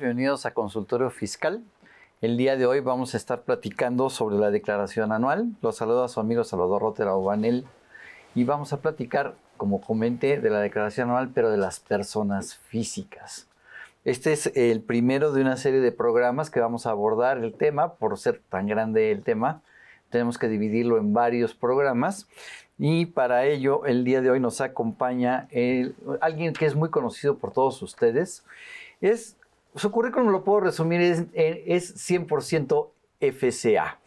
bienvenidos a Consultorio Fiscal. El día de hoy vamos a estar platicando sobre la declaración anual. Los saludo a su amigo Salvador Rotera Ubanel y vamos a platicar, como comenté, de la declaración anual, pero de las personas físicas. Este es el primero de una serie de programas que vamos a abordar el tema, por ser tan grande el tema. Tenemos que dividirlo en varios programas. Y para ello, el día de hoy nos acompaña alguien que es muy conocido por todos ustedes. Es su currículum lo puedo resumir, es, 100% eh, FCA.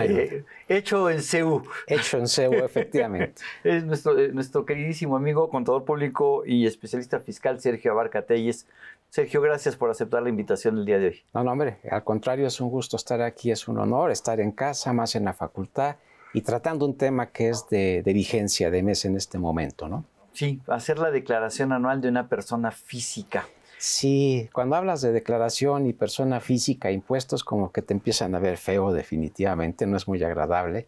Eh, hecho en CEU. Hecho en CEU, efectivamente. es eh, nuestro, queridísimo amigo, contador público y especialista fiscal, Sergio Abarca Telles. Sergio, gracias por aceptar la invitación el día de hoy. No, no, hombre, al contrario, es un gusto estar aquí, es un honor estar en casa, más en la facultad y tratando un tema que es de, de vigencia de mes en este momento, ¿no? Sí, hacer la declaración anual de una persona física. Sí, cuando hablas de declaración y persona física, impuestos, como que te empiezan a ver feo definitivamente, no es muy agradable.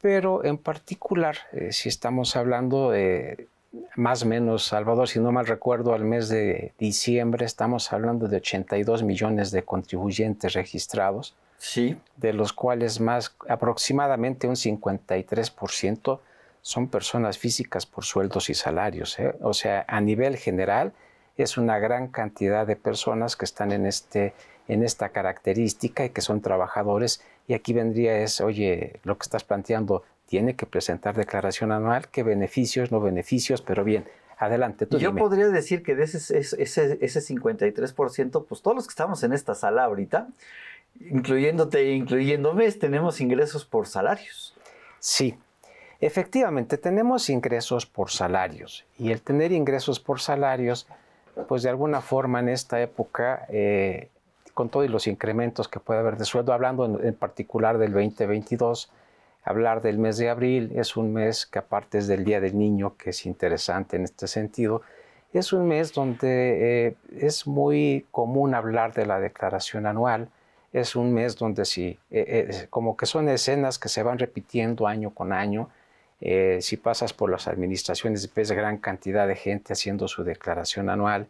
Pero en particular, eh, si estamos hablando de más o menos, Salvador, si no mal recuerdo, al mes de diciembre estamos hablando de 82 millones de contribuyentes registrados, sí. de los cuales más aproximadamente un 53% son personas físicas por sueldos y salarios. ¿eh? O sea, a nivel general, es una gran cantidad de personas que están en, este, en esta característica y que son trabajadores. Y aquí vendría es, oye, lo que estás planteando, tiene que presentar declaración anual, qué beneficios, no beneficios, pero bien, Adelante, tú Yo podría decir que de ese, ese, ese 53%, pues todos los que estamos en esta sala ahorita, incluyéndote e incluyéndome, tenemos ingresos por salarios. Sí, efectivamente, tenemos ingresos por salarios. Y el tener ingresos por salarios pues de alguna forma en esta época, eh, con todos los incrementos que puede haber de sueldo, hablando en, particular del 2022, hablar del mes de abril es un mes que aparte es del Día del Niño, que es interesante en este sentido, es un mes donde eh, es muy común hablar de la declaración anual, es un mes donde sí, eh, como que son escenas que se van repitiendo año con año, eh, si pasas por las administraciones, ves gran cantidad de gente haciendo su declaración anual.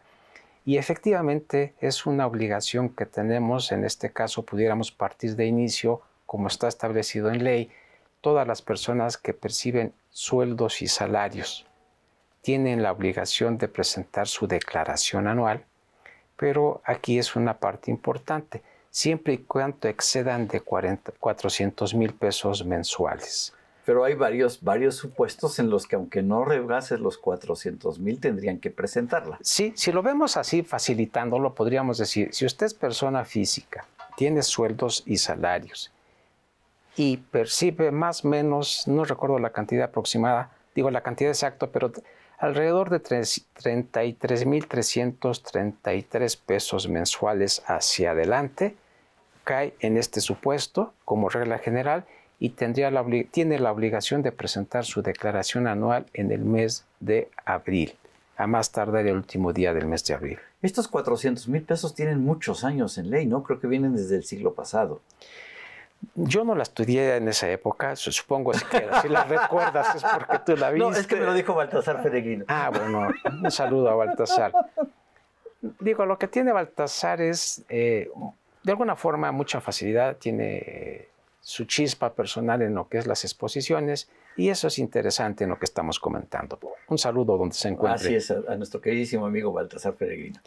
Y efectivamente es una obligación que tenemos, en este caso pudiéramos partir de inicio, como está establecido en ley, todas las personas que perciben sueldos y salarios tienen la obligación de presentar su declaración anual, pero aquí es una parte importante, siempre y cuando excedan de 400 mil pesos mensuales pero hay varios, varios supuestos en los que aunque no rebases los 400 mil, tendrían que presentarla. Sí, si lo vemos así, facilitándolo, podríamos decir, si usted es persona física, tiene sueldos y salarios y percibe más o menos, no recuerdo la cantidad aproximada, digo la cantidad exacta, pero alrededor de 33.333 pesos mensuales hacia adelante, cae en este supuesto como regla general y tendría tiene la obligación de presentar su declaración anual en el mes de abril, a más tardar el último día del mes de abril. Estos 400 mil pesos tienen muchos años en ley, ¿no? Creo que vienen desde el siglo pasado. Yo no la estudié en esa época, supongo es que si la recuerdas es porque tú la viste. No, es que me lo dijo Baltasar Peregrino. Ah, bueno, un saludo a Baltasar. Digo, lo que tiene Baltasar es, eh, de alguna forma, mucha facilidad, tiene su chispa personal en lo que es las exposiciones y eso es interesante en lo que estamos comentando. Un saludo donde se encuentre. Así es, a, nuestro queridísimo amigo Baltasar Peregrino.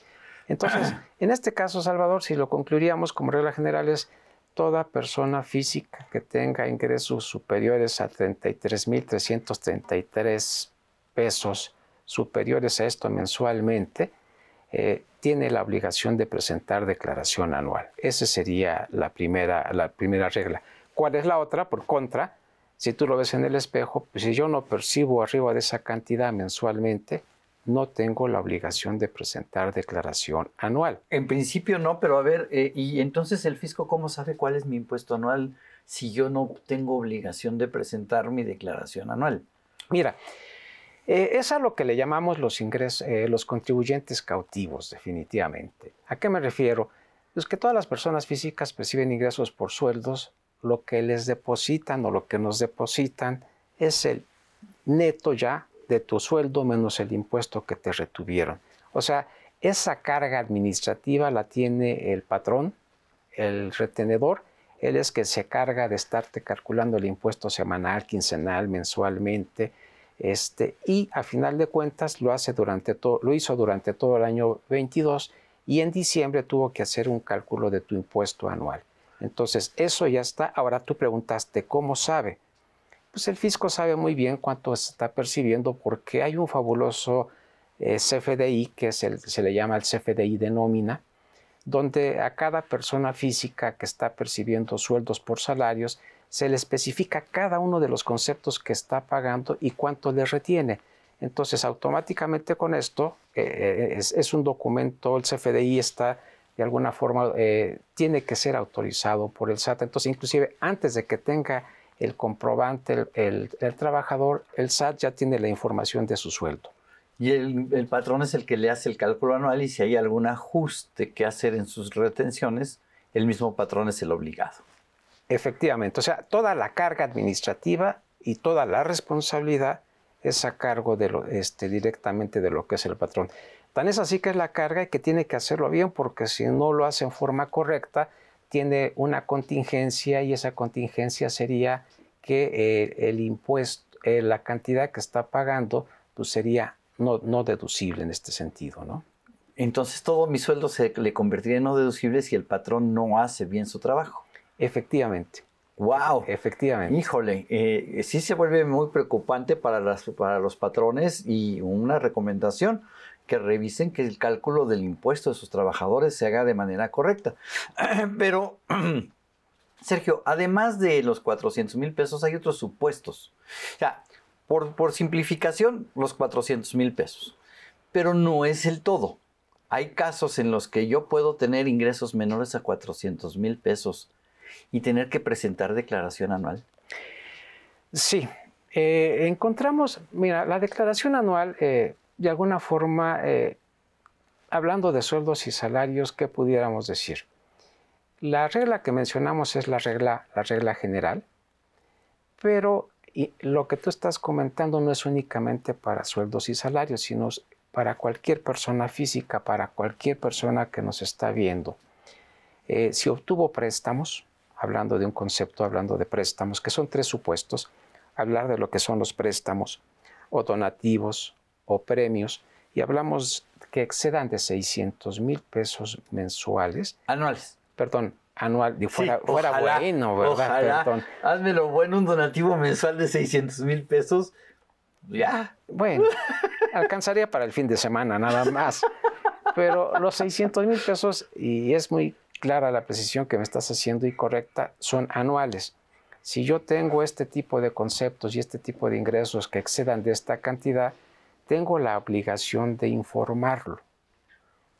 Entonces, en este caso, Salvador, si lo concluiríamos como regla general es toda persona física que tenga ingresos superiores a 33.333 pesos superiores a esto mensualmente, eh, tiene la obligación de presentar declaración anual. Esa sería la primera, la primera regla. ¿Cuál es la otra? Por contra, si tú lo ves en el espejo, pues, si yo no percibo arriba de esa cantidad mensualmente, no tengo la obligación de presentar declaración anual. En principio no, pero a ver, eh, ¿y entonces el fisco cómo sabe cuál es mi impuesto anual si yo no tengo obligación de presentar mi declaración anual? Mira, eh, es a lo que le llamamos los, ingresos, eh, los contribuyentes cautivos, definitivamente. ¿A qué me refiero? Es que todas las personas físicas perciben ingresos por sueldos, lo que les depositan o lo que nos depositan es el neto ya de tu sueldo menos el impuesto que te retuvieron. O sea, esa carga administrativa la tiene el patrón, el retenedor, él es que se carga de estarte calculando el impuesto semanal, quincenal, mensualmente, este, y a final de cuentas lo, hace durante lo hizo durante todo el año 22 y en diciembre tuvo que hacer un cálculo de tu impuesto anual. Entonces, eso ya está. Ahora tú preguntaste, ¿cómo sabe? Pues el fisco sabe muy bien cuánto se está percibiendo porque hay un fabuloso eh, CFDI, que se le llama el CFDI de nómina, donde a cada persona física que está percibiendo sueldos por salarios, se le especifica cada uno de los conceptos que está pagando y cuánto le retiene. Entonces, automáticamente con esto, eh, eh, es, un documento, el CFDI está de alguna forma eh, tiene que ser autorizado por el SAT. Entonces, inclusive antes de que tenga el comprobante, el, trabajador, el SAT ya tiene la información de su sueldo. Y el, patrón es el que le hace el cálculo anual y si hay algún ajuste que hacer en sus retenciones, el mismo patrón es el obligado. Efectivamente, o sea, toda la carga administrativa y toda la responsabilidad es a cargo de este, directamente de lo que es el patrón. Tan es así que es la carga y que tiene que hacerlo bien porque si no lo hace en forma correcta, tiene una contingencia y esa contingencia sería que eh, el impuesto, eh, la cantidad que está pagando, pues sería no, deducible en este sentido, ¿no? Entonces todo mi sueldo se le convertiría en no deducible si el patrón no hace bien su trabajo. Efectivamente. Wow. Efectivamente. Híjole, eh, sí se vuelve muy preocupante para los patrones y una recomendación que revisen que el cálculo del impuesto de sus trabajadores se haga de manera correcta. Pero, Sergio, además de los 400 mil pesos, hay otros supuestos. O sea, por, simplificación, los 400 mil pesos. Pero no es el todo. Hay casos en los que yo puedo tener ingresos menores a 400 mil pesos y tener que presentar declaración anual. Sí, eh, encontramos, mira, la declaración anual eh, de alguna forma, eh, hablando de sueldos y salarios, ¿qué pudiéramos decir? La regla que mencionamos es la regla, la regla general, pero lo que tú estás comentando no es únicamente para sueldos y salarios, sino para cualquier persona física, para cualquier persona que nos está viendo. Eh, si obtuvo préstamos, hablando de un concepto, hablando de préstamos, que son tres supuestos, hablar de lo que son los préstamos, o donativos, o premios y hablamos que excedan de 600 mil pesos mensuales. Anuales. Perdón, anual, fuera, fuera bueno, ¿verdad? Ojalá, Hazme bueno, un donativo mensual de 600 mil pesos. Ya. Bueno, alcanzaría para el fin de semana nada más. Pero los 600 mil pesos, y es muy clara la precisión que me estás haciendo y correcta, son anuales. Si yo tengo este tipo de conceptos y este tipo de ingresos que excedan de esta cantidad, tengo la obligación de informarlo.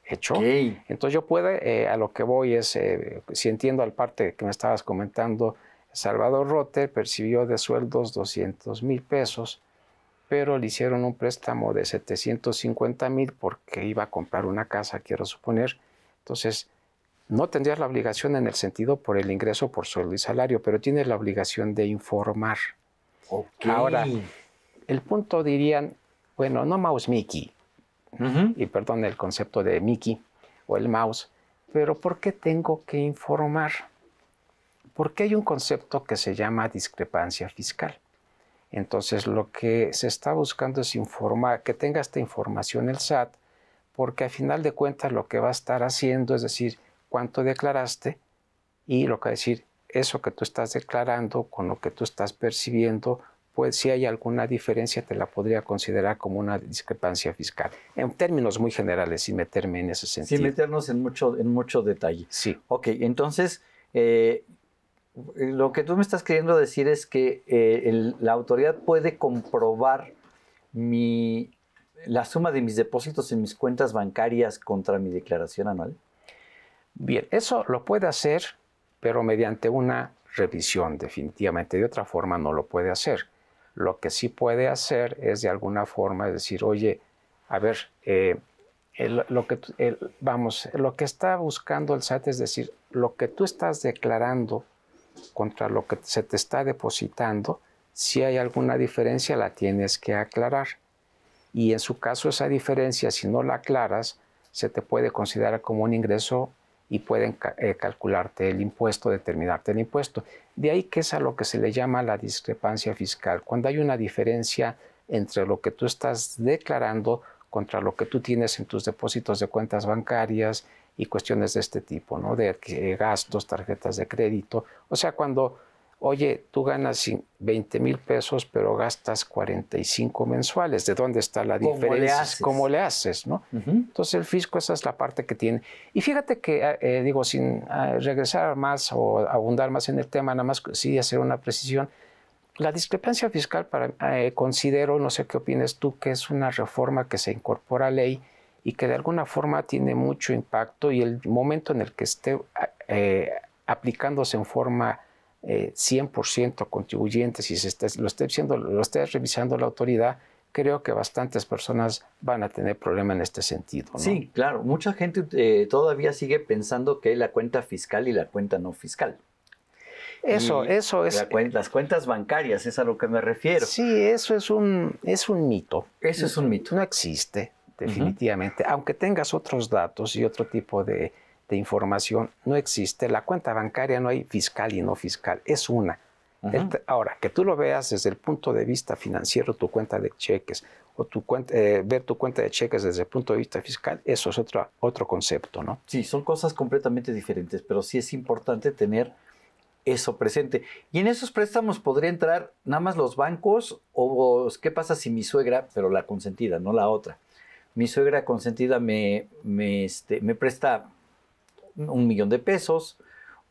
Hecho. Entonces yo puedo, eh, a lo que voy es, eh, si entiendo al parte que me estabas comentando, Salvador Rotter percibió de sueldos 200 mil pesos, pero le hicieron un préstamo de 750 mil porque iba a comprar una casa, quiero suponer. Entonces, no tendrías la obligación en el sentido por el ingreso por sueldo y salario, pero tienes la obligación de informar. Ahora, el punto dirían bueno, no mouse Mickey, y perdón el concepto de Mickey o el mouse, pero ¿por qué tengo que informar? Porque hay un concepto que se llama discrepancia fiscal. Entonces lo que se está buscando es informar, que tenga esta información el SAT, porque a final de cuentas lo que va a estar haciendo es decir cuánto declaraste y lo que va a decir eso que tú estás declarando con lo que tú estás percibiendo pues si hay alguna diferencia te la podría considerar como una discrepancia fiscal, en términos muy generales, sin meterme en ese sentido. Sin meternos en mucho, en mucho detalle. Sí. Ok, entonces, eh, lo que tú me estás queriendo decir es que eh, la autoridad puede comprobar mi, la suma de mis depósitos en mis cuentas bancarias contra mi declaración anual. Bien, eso lo puede hacer, pero mediante una revisión, definitivamente. De otra forma no lo puede hacer. Lo que sí puede hacer es de alguna forma decir, oye, a ver, eh, lo que, vamos, lo que está buscando el SAT es decir, lo que tú estás declarando contra lo que se te está depositando, si hay alguna diferencia la tienes que aclarar. Y en su caso esa diferencia, si no la aclaras, se te puede considerar como un ingreso y pueden eh, calcularte el impuesto, determinarte el impuesto. De ahí que es a lo que se le llama la discrepancia fiscal, cuando hay una diferencia entre lo que tú estás declarando contra lo que tú tienes en tus depósitos de cuentas bancarias y cuestiones de este tipo, ¿no? De eh, gastos, tarjetas de crédito. O sea, cuando oye, tú ganas 20 mil pesos, pero gastas 45 mensuales. ¿De dónde está la diferencia? ¿Cómo le haces? no? Entonces el fisco esa es la parte que tiene. Y fíjate que, eh, eh, digo, sin ah, regresar más o abundar más en el tema, nada más sí hacer una precisión. La discrepancia fiscal, para, eh, considero, no sé qué opinas tú, que es una reforma que se incorpora a ley y que de alguna forma tiene mucho impacto y el momento en el que esté aplicándose en forma 100% eh, contribuyentes y se lo, esté lo revisando la autoridad, creo que bastantes personas van a tener problema en este sentido. Sí, claro. Mucha gente eh, todavía sigue pensando que hay la cuenta fiscal y la cuenta no fiscal. Eso, eso es. las cuentas bancarias, es a lo que me refiero. Sí, eso es un, es un mito. Eso es un mito. No existe, definitivamente. Aunque tengas otros datos y otro tipo de, de información no existe. La cuenta bancaria no hay fiscal y no fiscal, es una. ahora, que tú lo veas desde el punto de vista financiero, tu cuenta de cheques, o tu cuenta, eh, ver tu cuenta de cheques desde el punto de vista fiscal, eso es otro, otro concepto, ¿no? Sí, son cosas completamente diferentes, pero sí es importante tener eso presente. ¿Y en esos préstamos podría entrar nada más los bancos o qué pasa si mi suegra, pero la consentida, no la otra? Mi suegra consentida me, me, este, me presta un millón de pesos,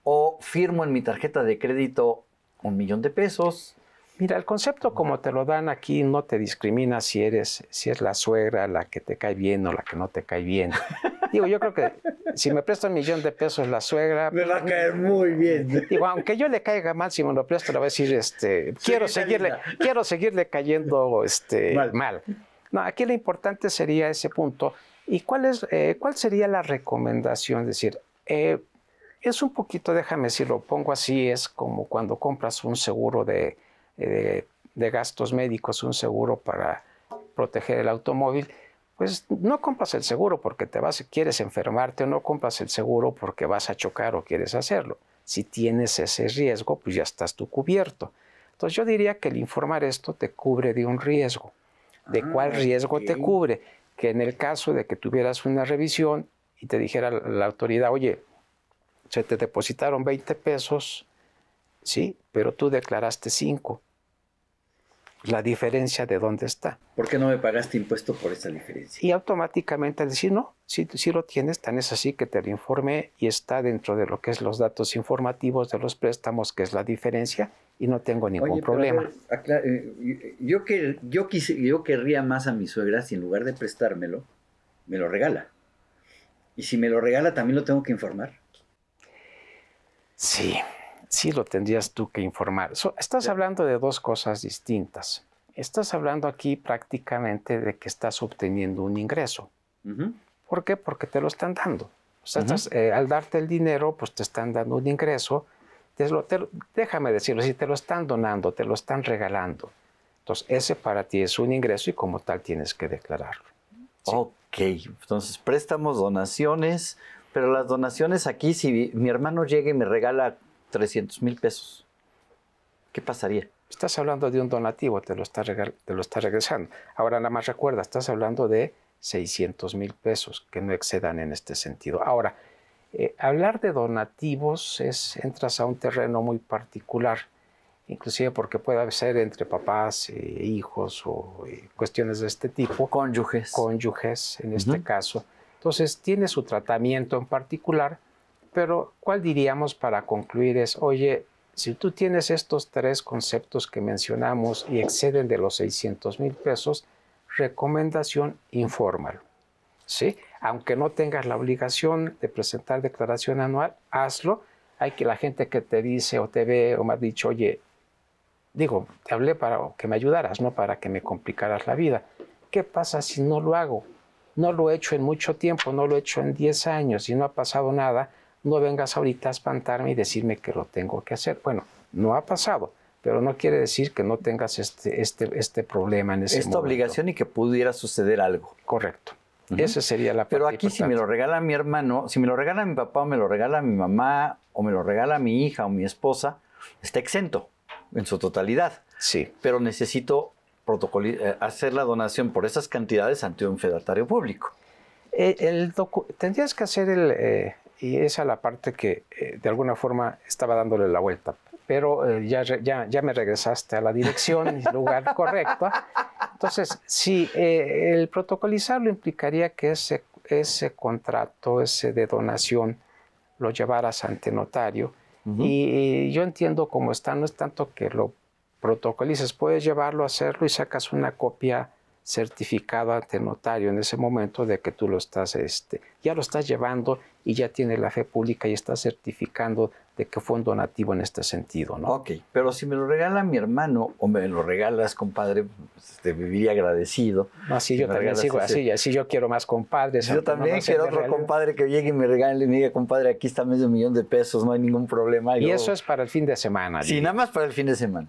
o firmo en mi tarjeta de crédito un millón de pesos. Mira, el concepto como te lo dan aquí no te discrimina si eres, si es la suegra, la que te cae bien o la que no te cae bien. Digo, yo creo que si me presta un millón de pesos la suegra. Me va a caer muy bien. Digo, aunque yo le caiga mal, si me lo presto, le voy a decir, este, quiero seguirle, quiero seguirle cayendo este, mal. mal. No, aquí lo importante sería ese punto. ¿Y cuál, es, eh, cuál sería la recomendación? Es decir, eh, es un poquito, déjame si lo pongo así, es como cuando compras un seguro de, gastos médicos, un seguro para proteger el automóvil. Pues no compras el seguro porque te vas, quieres enfermarte o no compras el seguro porque vas a chocar o quieres hacerlo. Si tienes ese riesgo, pues ya estás tú cubierto. Entonces yo diría que el informar esto te cubre de un riesgo. ¿De ah, cuál riesgo te cubre? Que en el caso de que tuvieras una revisión, y te dijera la autoridad, oye, se te depositaron 20 pesos, sí, pero tú declaraste 5. La diferencia de dónde está. ¿Por qué no me pagaste impuesto por esa diferencia? Y automáticamente al decir, no, si lo tienes, tan es así que te lo informé y está dentro de lo que es los datos informativos de los préstamos, que es la diferencia, y no tengo ningún problema. Eh, yo, que, yo, quise, yo querría más a mi suegra si en lugar de prestármelo, me lo regala. Y si me lo regala, también lo tengo que informar. Sí, sí lo tendrías tú que informar. estás hablando de dos cosas distintas. Estás hablando aquí prácticamente de que estás obteniendo un ingreso. ¿Por qué? Porque te lo están dando. O sea, eh, al darte el dinero, pues te están dando un ingreso. déjame decirlo, si te lo están donando, te lo están regalando. Entonces, ese para ti es un ingreso y como tal tienes que declararlo. ¿sí? entonces préstamos, donaciones, pero las donaciones aquí, si mi hermano llega y me regala 300 mil pesos, ¿qué pasaría? Estás hablando de un donativo, te lo está, te lo está regresando. Ahora nada más recuerda, estás hablando de 600 mil pesos, que no excedan en este sentido. Ahora, eh, hablar de donativos es, entras a un terreno muy particular inclusive porque puede ser entre papás, e hijos o eh, cuestiones de este tipo. Cónyuges. Cónyuges, en este caso. Entonces, tiene su tratamiento en particular, pero ¿cuál diríamos para concluir es, oye, si tú tienes estos tres conceptos que mencionamos y exceden de los 600 mil pesos, recomendación, informal ¿Sí? Aunque no tengas la obligación de presentar declaración anual, hazlo. Hay que la gente que te dice o te ve o me ha dicho, oye, Digo, te hablé para que me ayudaras, no para que me complicaras la vida. ¿Qué pasa si no lo hago? No lo he hecho en mucho tiempo, no lo he hecho en 10 años y no ha pasado nada. No vengas ahorita a espantarme y decirme que lo tengo que hacer. Bueno, no ha pasado, pero no quiere decir que no tengas este, este, este problema en ese momento. Esta obligación y que pudiera suceder algo. Correcto. Esa sería la Pero aquí si me lo regala mi hermano, si me lo regala mi papá o me lo regala mi mamá o me lo regala mi hija o mi esposa, está exento en su totalidad. Sí. Pero necesito eh, hacer la donación por esas cantidades ante un fedatario público. Eh, el tendrías que hacer el, eh, y esa es la parte que de alguna forma estaba dándole la vuelta, pero ya, ya, ya me regresaste a la dirección y lugar correcto. Entonces, si sí, el protocolizarlo implicaría que ese, ese contrato, ese de donación, lo llevaras ante notario, y, yo entiendo cómo está, no es tanto que lo protocolices, puedes llevarlo, hacerlo y sacas una copia certificado ante notario en ese momento de que tú lo estás, este, ya lo estás llevando y ya tiene la fe pública y está certificando de que fue un donativo en este sentido, ¿no? Ok, pero si me lo regala mi hermano o me lo regalas, compadre, te este, viviría agradecido. Así si yo también sigo, así, así yo quiero más compadres. Yo también quiero otro compadre que llegue y me regale y me diga, compadre, aquí está medio millón de pesos, no hay ningún problema. Y, eso es para el fin de semana. Sí, nada más para el fin de semana.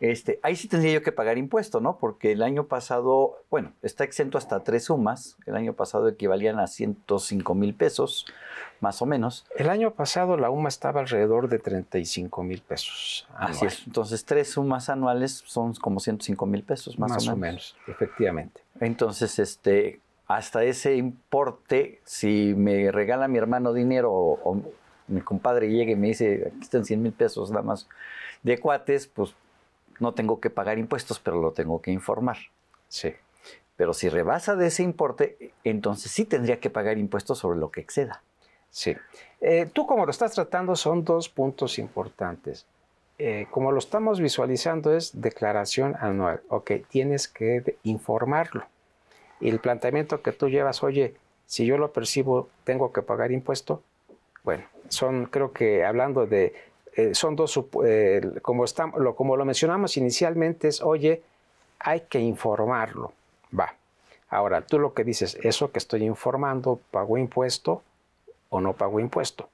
Este, ahí sí tendría yo que pagar impuesto, ¿no? Porque el año pasado, bueno, está exento hasta tres sumas. El año pasado equivalían a 105 mil pesos, más o menos. El año pasado la UMA estaba alrededor de 35 mil pesos. Así es. Entonces, tres sumas anuales son como 105 mil pesos, más, o, menos. Más o menos. Efectivamente. Entonces, este, hasta ese importe, si me regala mi hermano dinero o, mi compadre llega y me dice, aquí están 100 mil pesos nada más de cuates, pues no tengo que pagar impuestos, pero lo tengo que informar. Sí. Pero si rebasa de ese importe, entonces sí tendría que pagar impuestos sobre lo que exceda. Sí. Eh, tú como lo estás tratando son dos puntos importantes. Eh, como lo estamos visualizando es declaración anual. Ok, tienes que informarlo. Y el planteamiento que tú llevas, oye, si yo lo percibo, tengo que pagar impuesto. Bueno, son creo que hablando de eh, son dos, eh, como, estamos, lo, como lo mencionamos inicialmente, es, oye, hay que informarlo. Va. Ahora, tú lo que dices, eso que estoy informando, pago impuesto o no pago impuesto?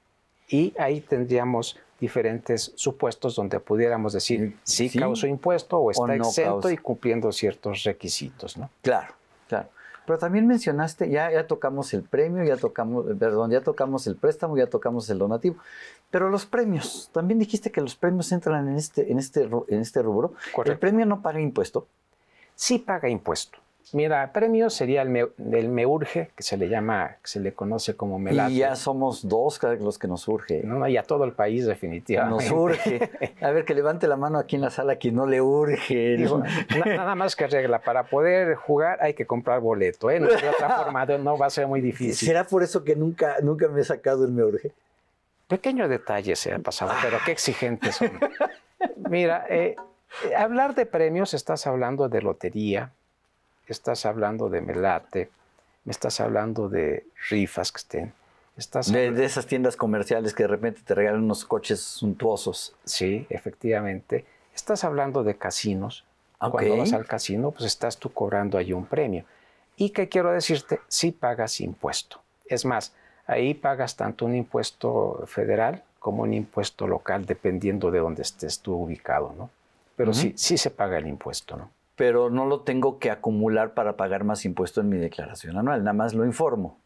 Y ahí tendríamos diferentes supuestos donde pudiéramos decir mm, si sí, causó impuesto o está exento y cumpliendo ciertos requisitos, ¿no? Claro, claro. Pero también mencionaste, ya, ya tocamos el premio, ya tocamos, perdón, ya tocamos el préstamo, ya tocamos el donativo. Pero los premios, también dijiste que los premios entran en este, en este, en este rubro. ¿El premio no paga impuesto? Sí paga impuesto. Mira, premio sería el, me, el me urge, que se le llama, se le conoce como melate. Y ya somos dos los que nos urge. No, y a todo el país definitivamente. Nos urge. A ver, que levante la mano aquí en la sala quien no le urge. nada más que regla, para poder jugar hay que comprar boleto, ¿eh? No, de otra forma no va a ser muy difícil. ¿Será por eso que nunca, nunca me he sacado el me urge? Pequeño detalle se ha pasado, ah. pero qué exigentes son. Mira, eh, eh, hablar de premios, estás hablando de lotería, estás hablando de melate, me estás hablando de rifas que estén. Estás de, esas tiendas comerciales que de repente te regalan unos coches suntuosos. Sí, efectivamente. Estás hablando de casinos. Ah, Cuando vas al casino, pues estás tú cobrando ahí un premio. Y qué quiero decirte, sí pagas impuesto. Es más, Ahí pagas tanto un impuesto federal como un impuesto local, dependiendo de dónde estés tú ubicado, ¿no? Pero sí, sí se paga el impuesto, ¿no? Pero no lo tengo que acumular para pagar más impuestos en mi declaración anual, nada más lo informo.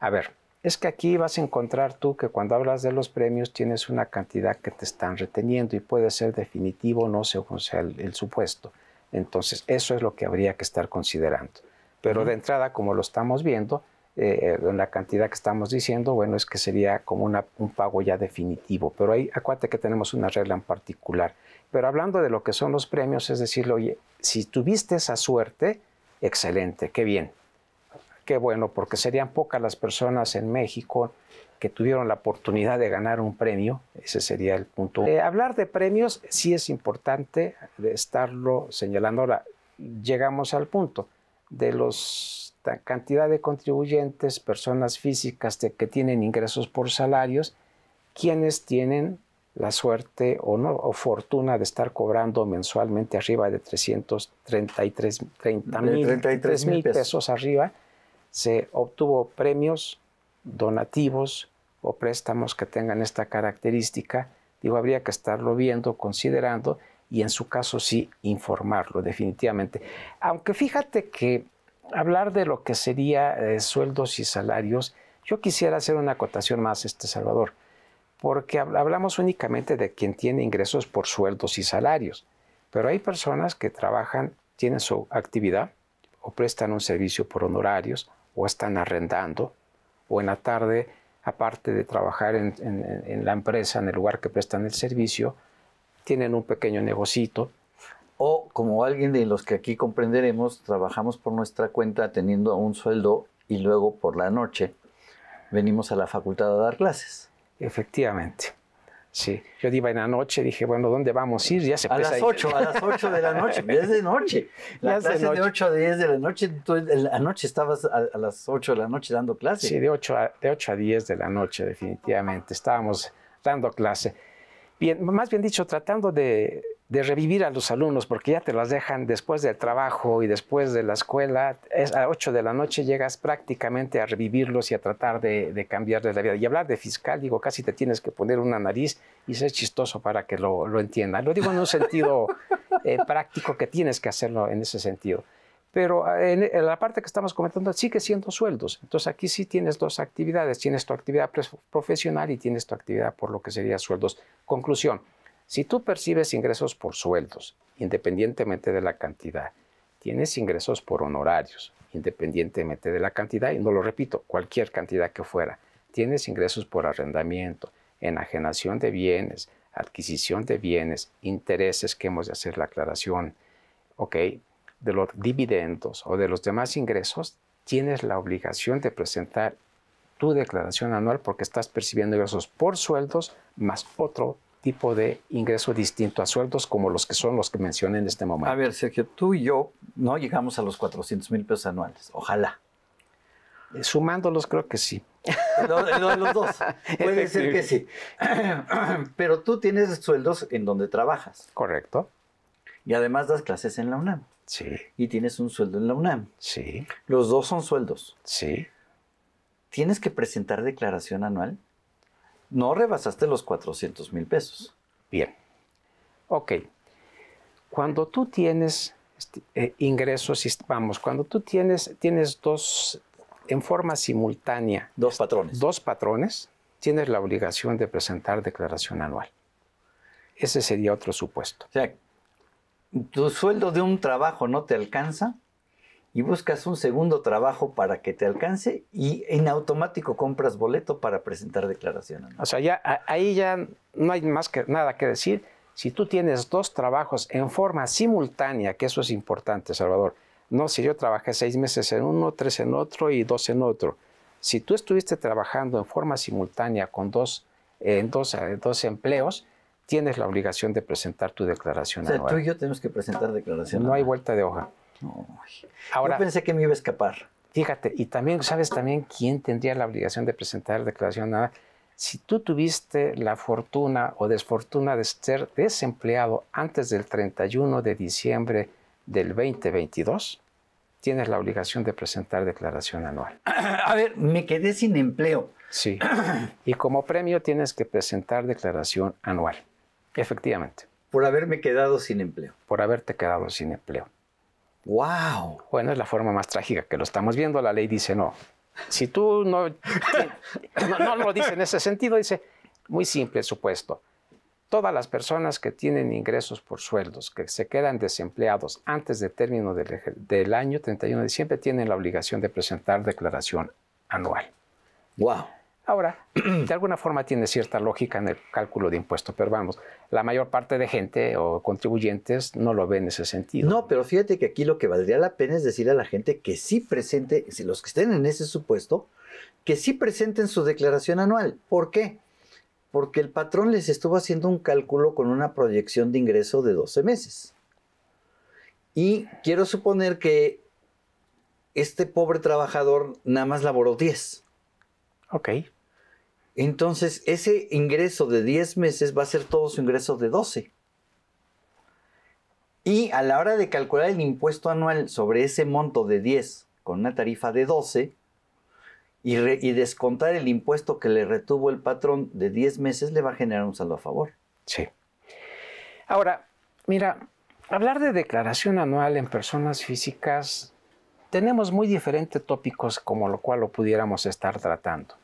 A ver, es que aquí vas a encontrar tú que cuando hablas de los premios tienes una cantidad que te están reteniendo y puede ser definitivo o no según sea el, supuesto. Entonces, eso es lo que habría que estar considerando. Pero de entrada, como lo estamos viendo, eh, en la cantidad que estamos diciendo, bueno, es que sería como un pago ya definitivo. Pero ahí acuérdate que tenemos una regla en particular. Pero hablando de lo que son los premios, es decir, oye, si tuviste esa suerte, excelente, qué bien, qué bueno, porque serían pocas las personas en México que tuvieron la oportunidad de ganar un premio, ese sería el punto. Eh, hablar de premios sí es importante estarlo señalando. llegamos al punto de los cantidad de contribuyentes, personas físicas de, que tienen ingresos por salarios, quienes tienen la suerte o, no, o fortuna de estar cobrando mensualmente arriba de 333 30, mil pesos. pesos arriba, se obtuvo premios, donativos o préstamos que tengan esta característica. Digo, habría que estarlo viendo, considerando y en su caso sí informarlo definitivamente. Aunque fíjate que hablar de lo que sería eh, sueldos y salarios, yo quisiera hacer una acotación más, este Salvador, porque hablamos únicamente de quien tiene ingresos por sueldos y salarios, pero hay personas que trabajan, tienen su actividad o prestan un servicio por honorarios o están arrendando o en la tarde, aparte de trabajar en, en la empresa, en el lugar que prestan el servicio, tienen un pequeño negocito o como alguien de los que aquí comprenderemos, trabajamos por nuestra cuenta teniendo un sueldo y luego por la noche venimos a la facultad a dar clases. Efectivamente. Sí, yo iba en la noche, dije, bueno, ¿dónde vamos a ir? Ya se A las 8, a las 8 de la noche, es de noche. La de, 8 a 10 de la noche, tú anoche estabas a, las 8 de la noche dando clases. Sí, de 8, a, de 8 a 10 de la noche, definitivamente, estábamos dando clase. Bien, más bien dicho, tratando de de revivir a los alumnos, porque ya te las dejan después del trabajo y después de la escuela, es a 8 de la noche llegas prácticamente a revivirlos y a tratar de, de cambiarles la vida. Y hablar de fiscal, digo, casi te tienes que poner una nariz y ser chistoso para que lo, lo Lo digo en un sentido eh, práctico que tienes que hacerlo en ese sentido. Pero eh, en, la parte que estamos comentando sigue siendo sueldos. Entonces aquí sí tienes dos actividades. Tienes tu actividad profesional y tienes tu actividad por lo que sería sueldos. Conclusión, si tú percibes ingresos por sueldos, independientemente de la cantidad, tienes ingresos por honorarios, independientemente de la cantidad, y no lo repito, cualquier cantidad que fuera, tienes ingresos por arrendamiento, enajenación de bienes, adquisición de bienes, intereses que hemos de hacer la aclaración, ¿ok? De los dividendos o de los demás ingresos, tienes la obligación de presentar tu declaración anual porque estás percibiendo ingresos por sueldos más otro tipo de ingreso distinto a sueldos como los que son los que mencioné en este momento. A ver, Sergio, tú y yo no llegamos a los 400 mil pesos anuales, ojalá. Eh, sumándolos creo que sí. los dos. Puede ser que sí. Pero tú tienes sueldos en donde trabajas. Correcto. Y además das clases en la UNAM. Sí. Y tienes un sueldo en la UNAM. Sí. Los dos son sueldos. Sí. ¿Tienes que presentar declaración anual? no rebasaste los 400 mil pesos. Bien. Ok. Cuando tú tienes este, eh, ingresos, vamos, cuando tú tienes, tienes dos, en forma simultánea. Dos patrones. Dos patrones, tienes la obligación de presentar declaración anual. Ese sería otro supuesto. O sea, tu sueldo de un trabajo no te alcanza y buscas un segundo trabajo para que te alcance y en automático compras boleto para presentar declaración. O sea, ya, ahí ya no hay más que nada que decir. Si tú tienes dos trabajos en forma simultánea, que eso es importante, Salvador. No, si yo trabajé seis meses en uno, tres en otro y dos en otro. Si tú estuviste trabajando en forma simultánea con dos, en dos, empleos, tienes la obligación de presentar tu declaración. O sea, tú y yo tenemos que presentar declaración. No hay vuelta de hoja. Ahora, Yo pensé que me iba a escapar. Fíjate, y también, ¿sabes también quién tendría la obligación de presentar declaración? Nada. Si tú tuviste la fortuna o desfortuna de ser desempleado antes del 31 de diciembre del 2022, tienes la obligación de presentar declaración anual. A ver, me quedé sin empleo. Sí. Y como premio tienes que presentar declaración anual. Efectivamente. Por haberme quedado sin empleo. Por haberte quedado sin empleo. ¡Wow! Bueno, es la forma más trágica que lo estamos viendo. La ley dice no. Si tú no, no, lo dice en ese sentido, dice muy simple supuesto. Todas las personas que tienen ingresos por sueldos, que se quedan desempleados antes del término del, año 31 de diciembre, tienen la obligación de presentar declaración anual. ¡Wow! Ahora, de alguna forma tiene cierta lógica en el cálculo de impuesto, pero vamos, la mayor parte de gente o contribuyentes no lo ve en ese sentido. No, pero fíjate que aquí lo que valdría la pena es decirle a la gente que sí presente, los que estén en ese supuesto, que sí presenten su declaración anual. ¿Por qué? Porque el patrón les estuvo haciendo un cálculo con una proyección de ingreso de 12 meses. Y quiero suponer que este pobre trabajador nada más laboró 10. Ok. Entonces, ese ingreso de 10 meses va a ser todo su ingreso de 12. Y a la hora de calcular el impuesto anual sobre ese monto de 10 con una tarifa de 12 y, descontar el impuesto que le retuvo el patrón de 10 meses, le va a generar un saldo a favor. Sí. Ahora, mira, hablar de declaración anual en personas físicas, tenemos muy diferentes tópicos como lo cual lo pudiéramos estar tratando.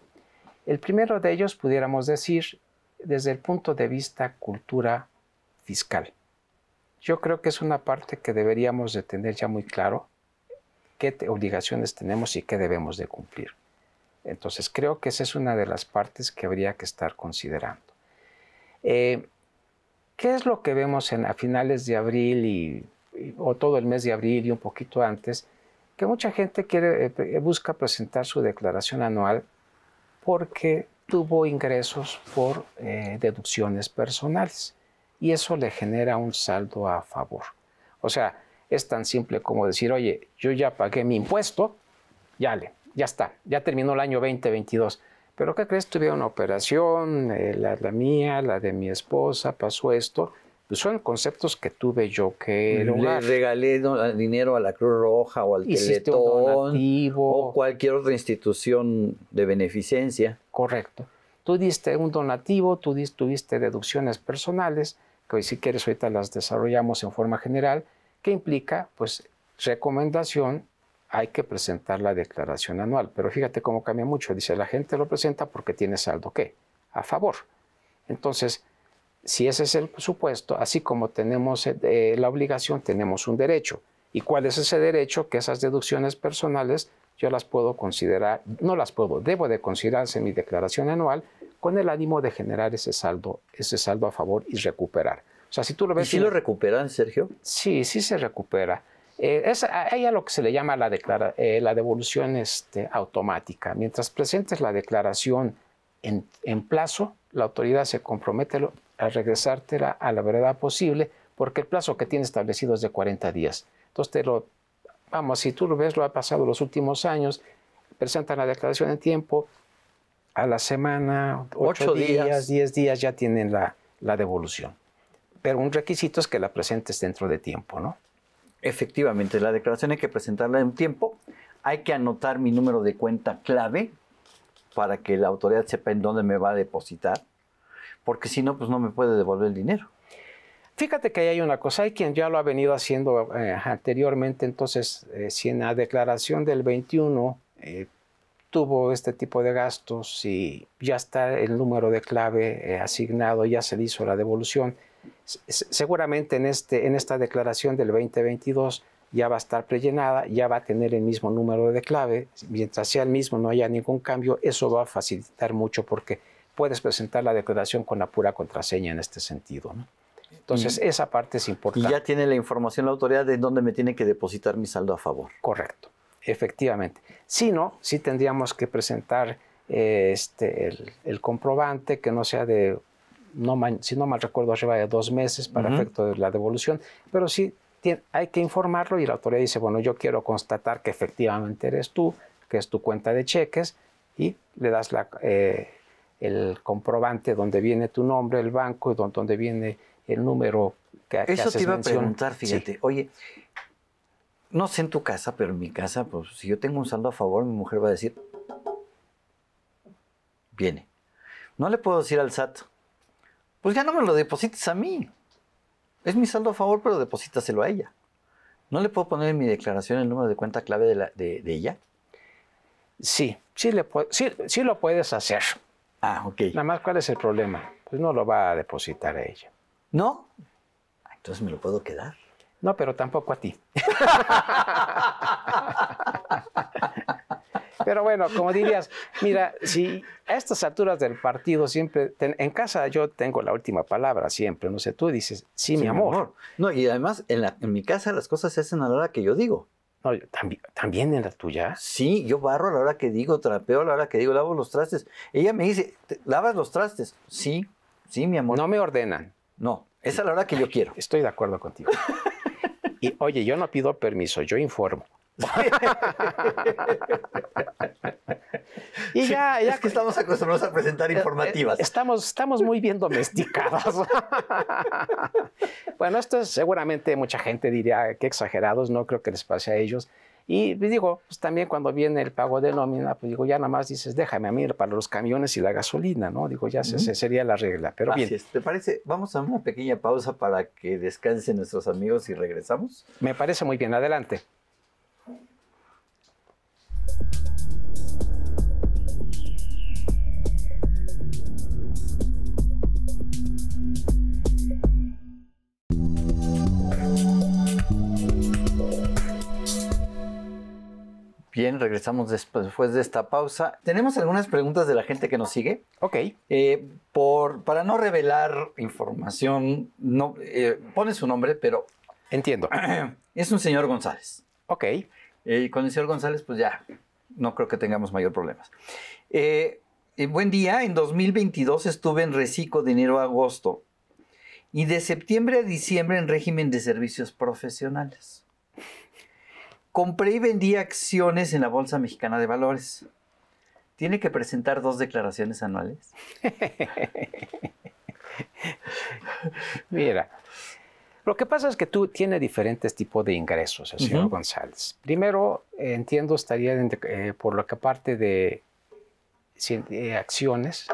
El primero de ellos pudiéramos decir desde el punto de vista cultura fiscal. Yo creo que es una parte que deberíamos de tener ya muy claro qué obligaciones tenemos y qué debemos de cumplir. Entonces creo que esa es una de las partes que habría que estar considerando. Eh, ¿Qué es lo que vemos a finales de abril y, o todo el mes de abril y un poquito antes? Que mucha gente quiere, eh, busca presentar su declaración anual porque tuvo ingresos por eh, deducciones personales y eso le genera un saldo a favor. O sea, es tan simple como decir, oye, yo ya pagué mi impuesto, ya le, ya está, ya terminó el año 2022. Pero ¿qué crees? Tuve una operación, eh, la, mía, la de mi esposa, pasó esto, pues son conceptos que tuve yo que Le regalé dinero a la Cruz Roja o al Teletón o cualquier otra institución de beneficencia. Correcto. Tú diste un donativo, tú diste, tuviste deducciones personales, que hoy si quieres ahorita las desarrollamos en forma general, que implica pues recomendación, hay que presentar la declaración anual. Pero fíjate cómo cambia mucho. Dice, la gente lo presenta porque tiene saldo qué? A favor. Entonces, si ese es el supuesto, así como tenemos eh, la obligación, tenemos un derecho. ¿Y cuál es ese derecho? Que esas deducciones personales yo las puedo considerar, no las puedo, debo de considerarse en mi declaración anual con el ánimo de generar ese saldo, ese saldo a favor y recuperar. O sea, si tú lo ves... ¿Y si lo recuperan, Sergio? Sí, sí se recupera. Eh, es, hay algo lo que se le llama la, eh, la devolución este, automática. Mientras presentes la declaración en, en plazo, la autoridad se compromete a regresártela a la verdad posible, porque el plazo que tiene establecido es de 40 días. Entonces, te lo, vamos, si tú lo ves, lo ha pasado los últimos años, presentan la declaración en tiempo, a la semana, 8 días, 10 días ya tienen la, la devolución. Pero un requisito es que la presentes dentro de tiempo, ¿no? Efectivamente, la declaración hay que presentarla en tiempo, hay que anotar mi número de cuenta clave para que la autoridad sepa en dónde me va a depositar porque si no, pues no me puede devolver el dinero. Fíjate que ahí hay una cosa, hay quien ya lo ha venido haciendo eh, anteriormente, entonces eh, si en la declaración del 21 eh, tuvo este tipo de gastos y ya está el número de clave asignado, ya se le hizo la devolución, seguramente en, este, en esta declaración del 2022 ya va a estar prellenada, ya va a tener el mismo número de clave, mientras sea el mismo, no haya ningún cambio, eso va a facilitar mucho porque puedes presentar la declaración con la pura contraseña en este sentido. Entonces, esa parte es importante. Y ya tiene la información la autoridad de dónde me tiene que depositar mi saldo a favor. Correcto, efectivamente. Si no, sí tendríamos que presentar eh, este, el, comprobante que no sea de, no si no mal recuerdo, arriba de dos meses para efecto de la devolución, pero sí hay que informarlo y la autoridad dice, bueno, yo quiero constatar que efectivamente eres tú, que es tu cuenta de cheques y le das la... Eh, el comprobante donde viene tu nombre, el banco, donde viene el número que, que Eso te iba a preguntar, fíjate. Oye, no sé en tu casa, pero en mi casa, pues si yo tengo un saldo a favor, mi mujer va a decir, viene. No le puedo decir al SAT, pues ya no me lo deposites a mí. Es mi saldo a favor, pero deposítaselo a ella. ¿No le puedo poner en mi declaración el número de cuenta clave de, ella? Sí, sí, le sí, sí lo puedes hacer. Ah, ok. Nada más, ¿cuál es el problema? Pues no lo va a depositar a ella. ¿No? Ah, entonces me lo puedo quedar. No, pero tampoco a ti. pero bueno, como dirías, mira, si a estas alturas del partido siempre, en casa yo tengo la última palabra siempre, no sé, tú dices, sí, mi, amor. No, y además en, en mi casa las cosas se hacen a la hora que yo digo. No, ¿también, ¿También en la tuya? Sí, yo barro a la hora que digo, trapeo a la hora que digo, lavo los trastes. Ella me dice, ¿lavas los trastes? Sí, sí, mi amor. No me ordenan. No, es a la hora que yo quiero. Estoy de acuerdo contigo. y oye, yo no pido permiso, yo informo. y ya, Es que estamos acostumbrados a presentar eh, informativas. Eh, estamos, estamos muy bien domesticados. bueno, esto es, seguramente mucha gente diría que exagerados, no creo que les pase a ellos. Y digo, pues también cuando viene el pago de nómina, pues digo, ya nada más dices, déjame a mí para los camiones y la gasolina, ¿no? Digo, ya sería la regla, pero bien. ¿Te parece? Vamos a una pequeña pausa para que descansen nuestros amigos y regresamos. Me parece muy bien, adelante. Bien, regresamos después de esta pausa. Tenemos algunas preguntas de la gente que nos sigue. Ok. Eh, por, para no revelar información, no, eh, pone su nombre, pero... Entiendo. Es un señor González. Ok. Eh, con el señor González, pues ya, no creo que tengamos mayor problemas. buen día, en 2022 estuve en Recico de enero a agosto y de septiembre a diciembre en régimen de servicios profesionales compré y vendí acciones en la Bolsa Mexicana de Valores. Tiene que presentar dos declaraciones anuales. Mira, lo que pasa es que tú tienes diferentes tipos de ingresos, señor González. Primero, entiendo, estaría eh, por lo que parte de acciones,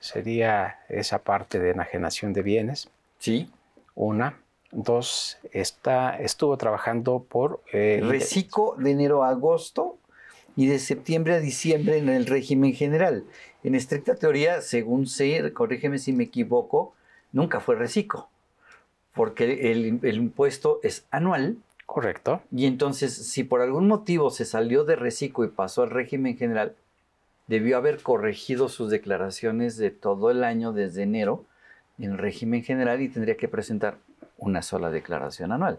sería esa parte de enajenación de bienes. Sí. Una dos, estuvo trabajando por... Eh, Recico de enero a agosto y de septiembre a diciembre en el régimen general. En estricta teoría, según sé, corrígeme si me equivoco, nunca fue Recico, porque el, el impuesto es anual. Correcto. Y entonces, si por algún motivo se salió de Recico y pasó al régimen general, debió haber corregido sus declaraciones de todo el año desde enero en el régimen general y tendría que presentar una sola declaración anual.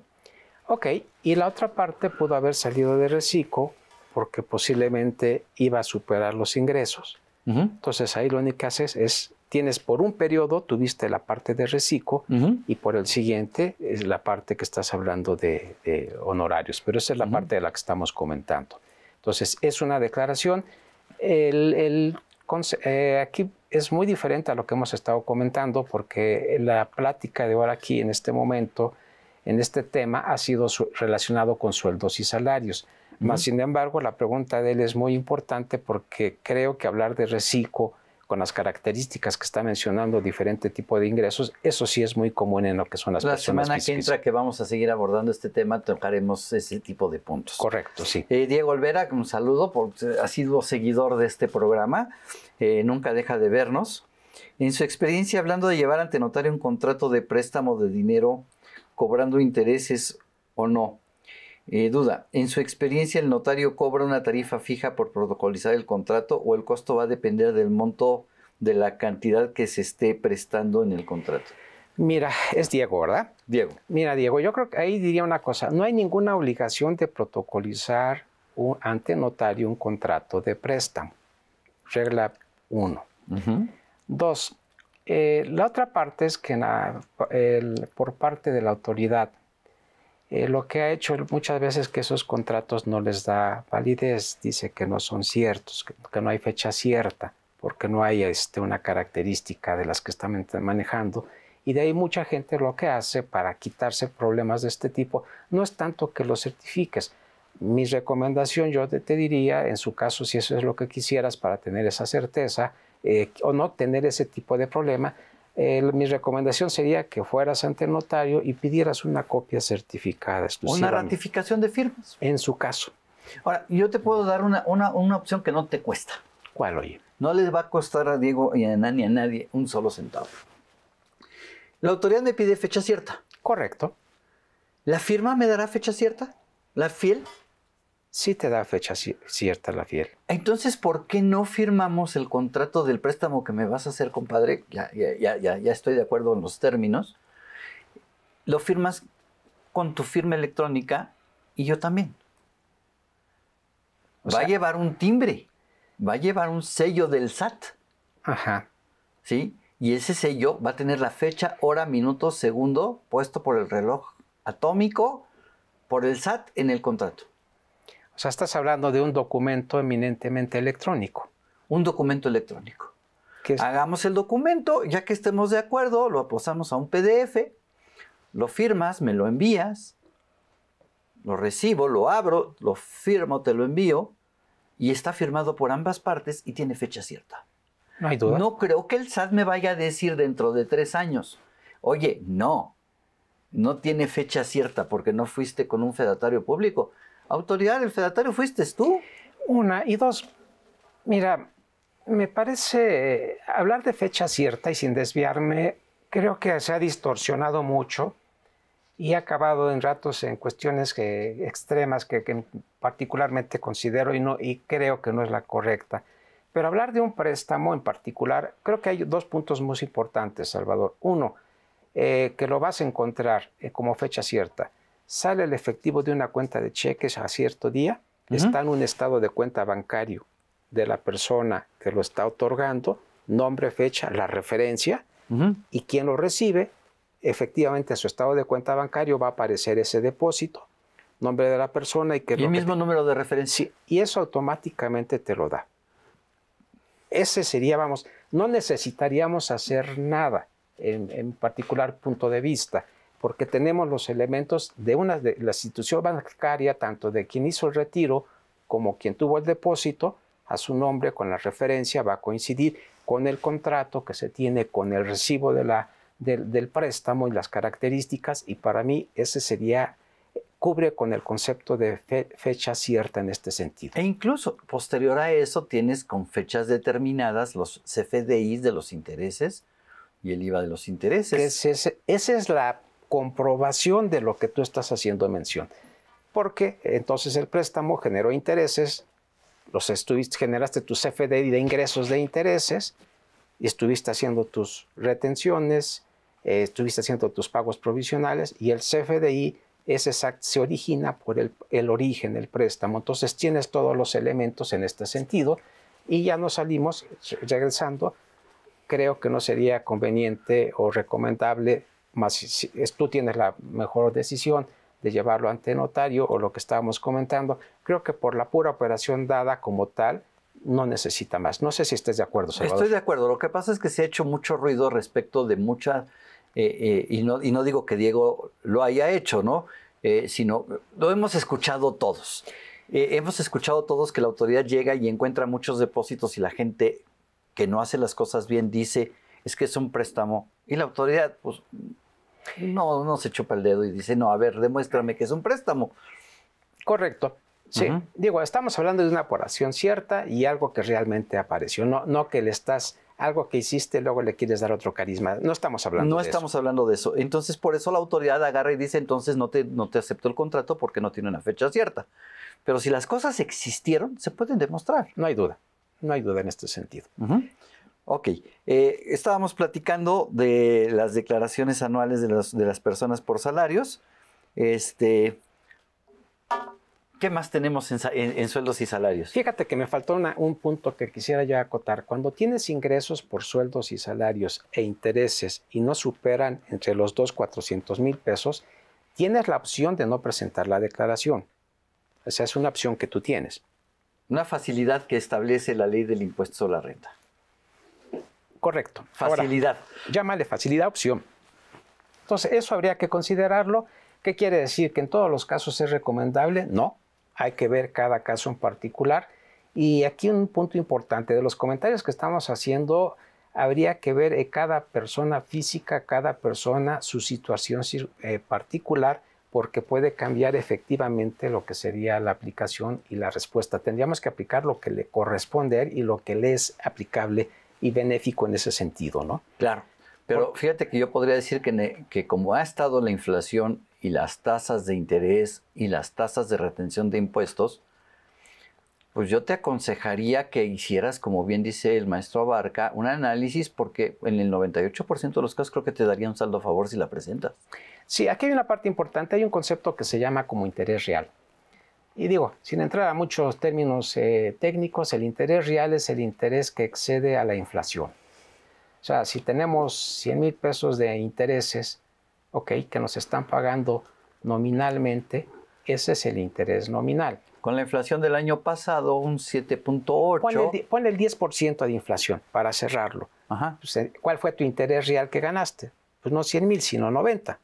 Ok, y la otra parte pudo haber salido de reciclo porque posiblemente iba a superar los ingresos. Entonces ahí lo único que haces es, tienes por un periodo, tuviste la parte de reciclo y por el siguiente es la parte que estás hablando de, honorarios, pero esa es la parte de la que estamos comentando. Entonces es una declaración. el eh, aquí es muy diferente a lo que hemos estado comentando porque la plática de ahora aquí en este momento, en este tema, ha sido relacionado con sueldos y salarios. sin embargo, la pregunta de él es muy importante porque creo que hablar de reciclo con las características que está mencionando, diferente tipo de ingresos, eso sí es muy común en lo que son las personas personas. La semana que entra que vamos a seguir abordando este tema, tocaremos ese tipo de puntos. Correcto, sí. Eh, Diego Olvera, un saludo, por, ha sido seguidor de este programa, eh, nunca deja de vernos. En su experiencia hablando de llevar ante notario un contrato de préstamo de dinero cobrando intereses o no, eh, duda, en su experiencia el notario cobra una tarifa fija por protocolizar el contrato o el costo va a depender del monto de la cantidad que se esté prestando en el contrato. Mira, es Diego, ¿verdad? Diego. Mira, Diego, yo creo que ahí diría una cosa, no hay ninguna obligación de protocolizar ante notario un contrato de préstamo. Regla 1. Dos, eh, la otra parte es que por parte de la autoridad eh, lo que ha hecho muchas veces que esos contratos no les da validez, dice que no son ciertos, que, no hay fecha cierta, porque no hay este, una característica de las que están manejando. Y de ahí mucha gente lo que hace para quitarse problemas de este tipo no es tanto que los certifiques. Mi recomendación yo te, diría, en su caso, si eso es lo que quisieras para tener esa certeza eh, o no tener ese tipo de problema, eh, mi recomendación sería que fueras ante el notario y pidieras una copia certificada exclusiva. Una ratificación de firmas. En su caso. Ahora, yo te puedo dar una, una, opción que no te cuesta. ¿Cuál, oye? No les va a costar a Diego y a Nani a nadie un solo centavo. La autoridad me pide fecha cierta. Correcto. ¿La firma me dará fecha cierta? ¿La fiel? sí te da fecha cierta la fiel. Entonces, ¿por qué no firmamos el contrato del préstamo que me vas a hacer, compadre? Ya, ya, ya, estoy de acuerdo en los términos. Lo firmas con tu firma electrónica y yo también. va a llevar un timbre, va a llevar un sello del SAT. Ajá. ¿Sí? Y ese sello va a tener la fecha, hora, minuto, segundo puesto por el reloj atómico por el SAT en el contrato. O sea, estás hablando de un documento eminentemente electrónico. Un documento electrónico. Hagamos el documento, ya que estemos de acuerdo, lo aposamos a un PDF, lo firmas, me lo envías, lo recibo, lo abro, lo firmo, te lo envío, y está firmado por ambas partes y tiene fecha cierta. No hay duda. No creo que el SAT me vaya a decir dentro de tres años, oye, no, no tiene fecha cierta porque no fuiste con un fedatario público autoridad del fedatario fuiste tú. Una y dos. Mira, me parece hablar de fecha cierta y sin desviarme, creo que se ha distorsionado mucho y ha acabado en ratos en cuestiones que, extremas que, particularmente considero y, no, y creo que no es la correcta. Pero hablar de un préstamo en particular, creo que hay dos puntos muy importantes, Salvador. Uno, eh, que lo vas a encontrar eh, como fecha cierta sale el efectivo de una cuenta de cheques a cierto día, está en un estado de cuenta bancario de la persona que lo está otorgando, nombre, fecha, la referencia y quien lo recibe, efectivamente en su estado de cuenta bancario va a aparecer ese depósito, nombre de la persona y que... el mismo número de referencia. y eso automáticamente te lo da. Ese sería, vamos, no necesitaríamos hacer nada en, en particular punto de vista porque tenemos los elementos de una la institución bancaria, tanto de quien hizo el retiro como quien tuvo el depósito, a su nombre con la referencia va a coincidir con el contrato que se tiene con el recibo de la, del, préstamo y las características y para mí ese sería cubre con el concepto de fecha cierta en este sentido. E incluso posterior a eso tienes con fechas determinadas los CFDIs de los intereses y el IVA de los intereses. esa es la comprobación de lo que tú estás haciendo mención. Porque entonces el préstamo generó intereses, los estuviste, generaste tus CFDI de ingresos de intereses, y estuviste haciendo tus retenciones, eh, estuviste haciendo tus pagos provisionales y el CFDI es se origina por el, origen, del préstamo. Entonces tienes todos los elementos en este sentido y ya nos salimos regresando. Creo que no sería conveniente o recomendable más si, tú tienes la mejor decisión de llevarlo ante notario o lo que estábamos comentando, creo que por la pura operación dada como tal, no necesita más. No sé si estés de acuerdo, Salvador. Estoy de acuerdo. Lo que pasa es que se ha hecho mucho ruido respecto de mucha... Eh, eh, y, no, y, no, digo que Diego lo haya hecho, ¿no? Eh, sino lo hemos escuchado todos. hemos escuchado todos que la autoridad llega y encuentra muchos depósitos y la gente que no hace las cosas bien dice, es que es un préstamo. Y la autoridad, pues, no, no se chupa el dedo y dice, no, a ver, demuéstrame que es un préstamo. Correcto. Sí, digo, estamos hablando de una apuración cierta y algo que realmente apareció, no, no que le estás, algo que hiciste, luego le quieres dar otro carisma. No estamos hablando no estamos hablando de eso. Entonces, por eso la autoridad agarra y dice, entonces no te, no te acepto el contrato porque no tiene una fecha cierta. Pero si las cosas existieron, se pueden demostrar. No hay duda, no hay duda en este sentido. Ok, eh, estábamos platicando de las declaraciones anuales de, las personas por salarios. Este, ¿Qué más tenemos en, sueldos y salarios? Fíjate que me faltó un punto que quisiera ya acotar. Cuando tienes ingresos por sueldos y salarios e intereses y no superan entre los dos 400 mil pesos, tienes la opción de no presentar la declaración. O sea, es una opción que tú tienes. Una facilidad que establece la ley del impuesto a la renta. Correcto. Facilidad. Ahora, llámale facilidad opción. Entonces, eso habría que considerarlo. ¿Qué quiere decir? ¿Que en todos los casos es recomendable? No. Hay que ver cada caso en particular. Y aquí un punto importante de los comentarios que estamos haciendo, habría que ver eh, cada persona física, cada persona, su situación eh, particular, porque puede cambiar efectivamente lo que sería la aplicación y la respuesta. Tendríamos que aplicar lo que le corresponde y lo que le es aplicable y benéfico en ese sentido, ¿no? Claro. Pero fíjate que yo podría decir que, como ha estado la inflación y las tasas de interés y las tasas de retención de impuestos, pues yo te aconsejaría que hicieras, como bien dice el maestro Abarca, un análisis porque en el 98% de los casos creo que te daría un saldo a favor si la presentas. Sí, aquí hay una parte importante, hay un concepto que se llama como interés real. Y digo, sin entrar a muchos términos eh, técnicos, el interés real es el interés que excede a la inflación. O sea, si tenemos 100 mil pesos de intereses, ok, que nos están pagando nominalmente, ese es el interés nominal. Con la inflación del año pasado, un 7.8. Ponle, el 10% de inflación para cerrarlo. Ajá. Pues, eh, ¿Cuál fue tu interés real que ganaste? Pues no 100 mil, sino 90.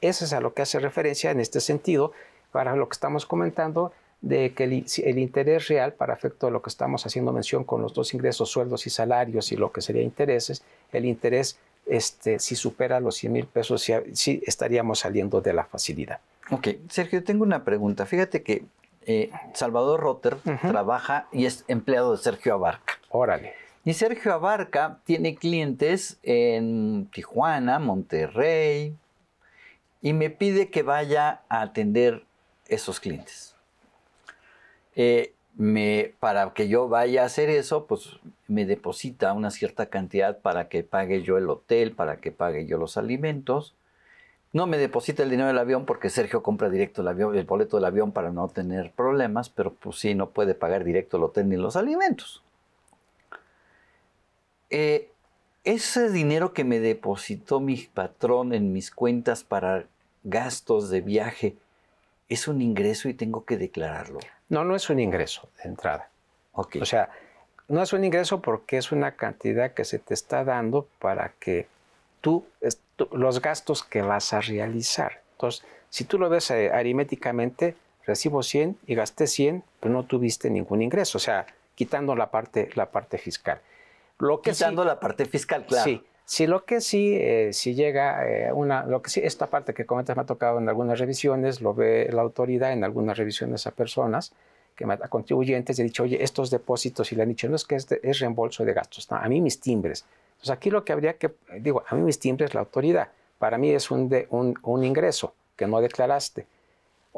Ese es a lo que hace referencia en este sentido para lo que estamos comentando, de que el, interés real, para efecto de lo que estamos haciendo mención con los dos ingresos, sueldos y salarios y lo que sería intereses, el interés, este, si supera los 100 mil pesos, sí estaríamos saliendo de la facilidad. Ok, Sergio, tengo una pregunta. Fíjate que eh, Salvador Rotter trabaja y es empleado de Sergio Abarca. Órale. Y Sergio Abarca tiene clientes en Tijuana, Monterrey, y me pide que vaya a atender esos clientes. Eh, me, para que yo vaya a hacer eso, pues me deposita una cierta cantidad para que pague yo el hotel, para que pague yo los alimentos. No me deposita el dinero del avión porque Sergio compra directo el, avión, el boleto del avión para no tener problemas, pero pues sí, no puede pagar directo el hotel ni los alimentos. Eh, ese dinero que me depositó mi patrón en mis cuentas para gastos de viaje, ¿Es un ingreso y tengo que declararlo? No, no es un ingreso de entrada. O sea, no es un ingreso porque es una cantidad que se te está dando para que tú, los gastos que vas a realizar. Entonces, si tú lo ves eh, aritméticamente, recibo 100 y gasté 100, pero no tuviste ningún ingreso. O sea, quitando la parte, la parte fiscal. Lo quitando la parte fiscal, claro. Sí, si lo que sí, eh, si llega eh, una, lo que sí, esta parte que comentas me ha tocado en algunas revisiones, lo ve la autoridad en algunas revisiones a personas, que a contribuyentes, he dicho, oye, estos depósitos, y le han dicho, no es que es, reembolso de gastos, a mí mis timbres. Entonces aquí lo que habría que, digo, a mí mis timbres, la autoridad, para mí es un, de, un ingreso que no declaraste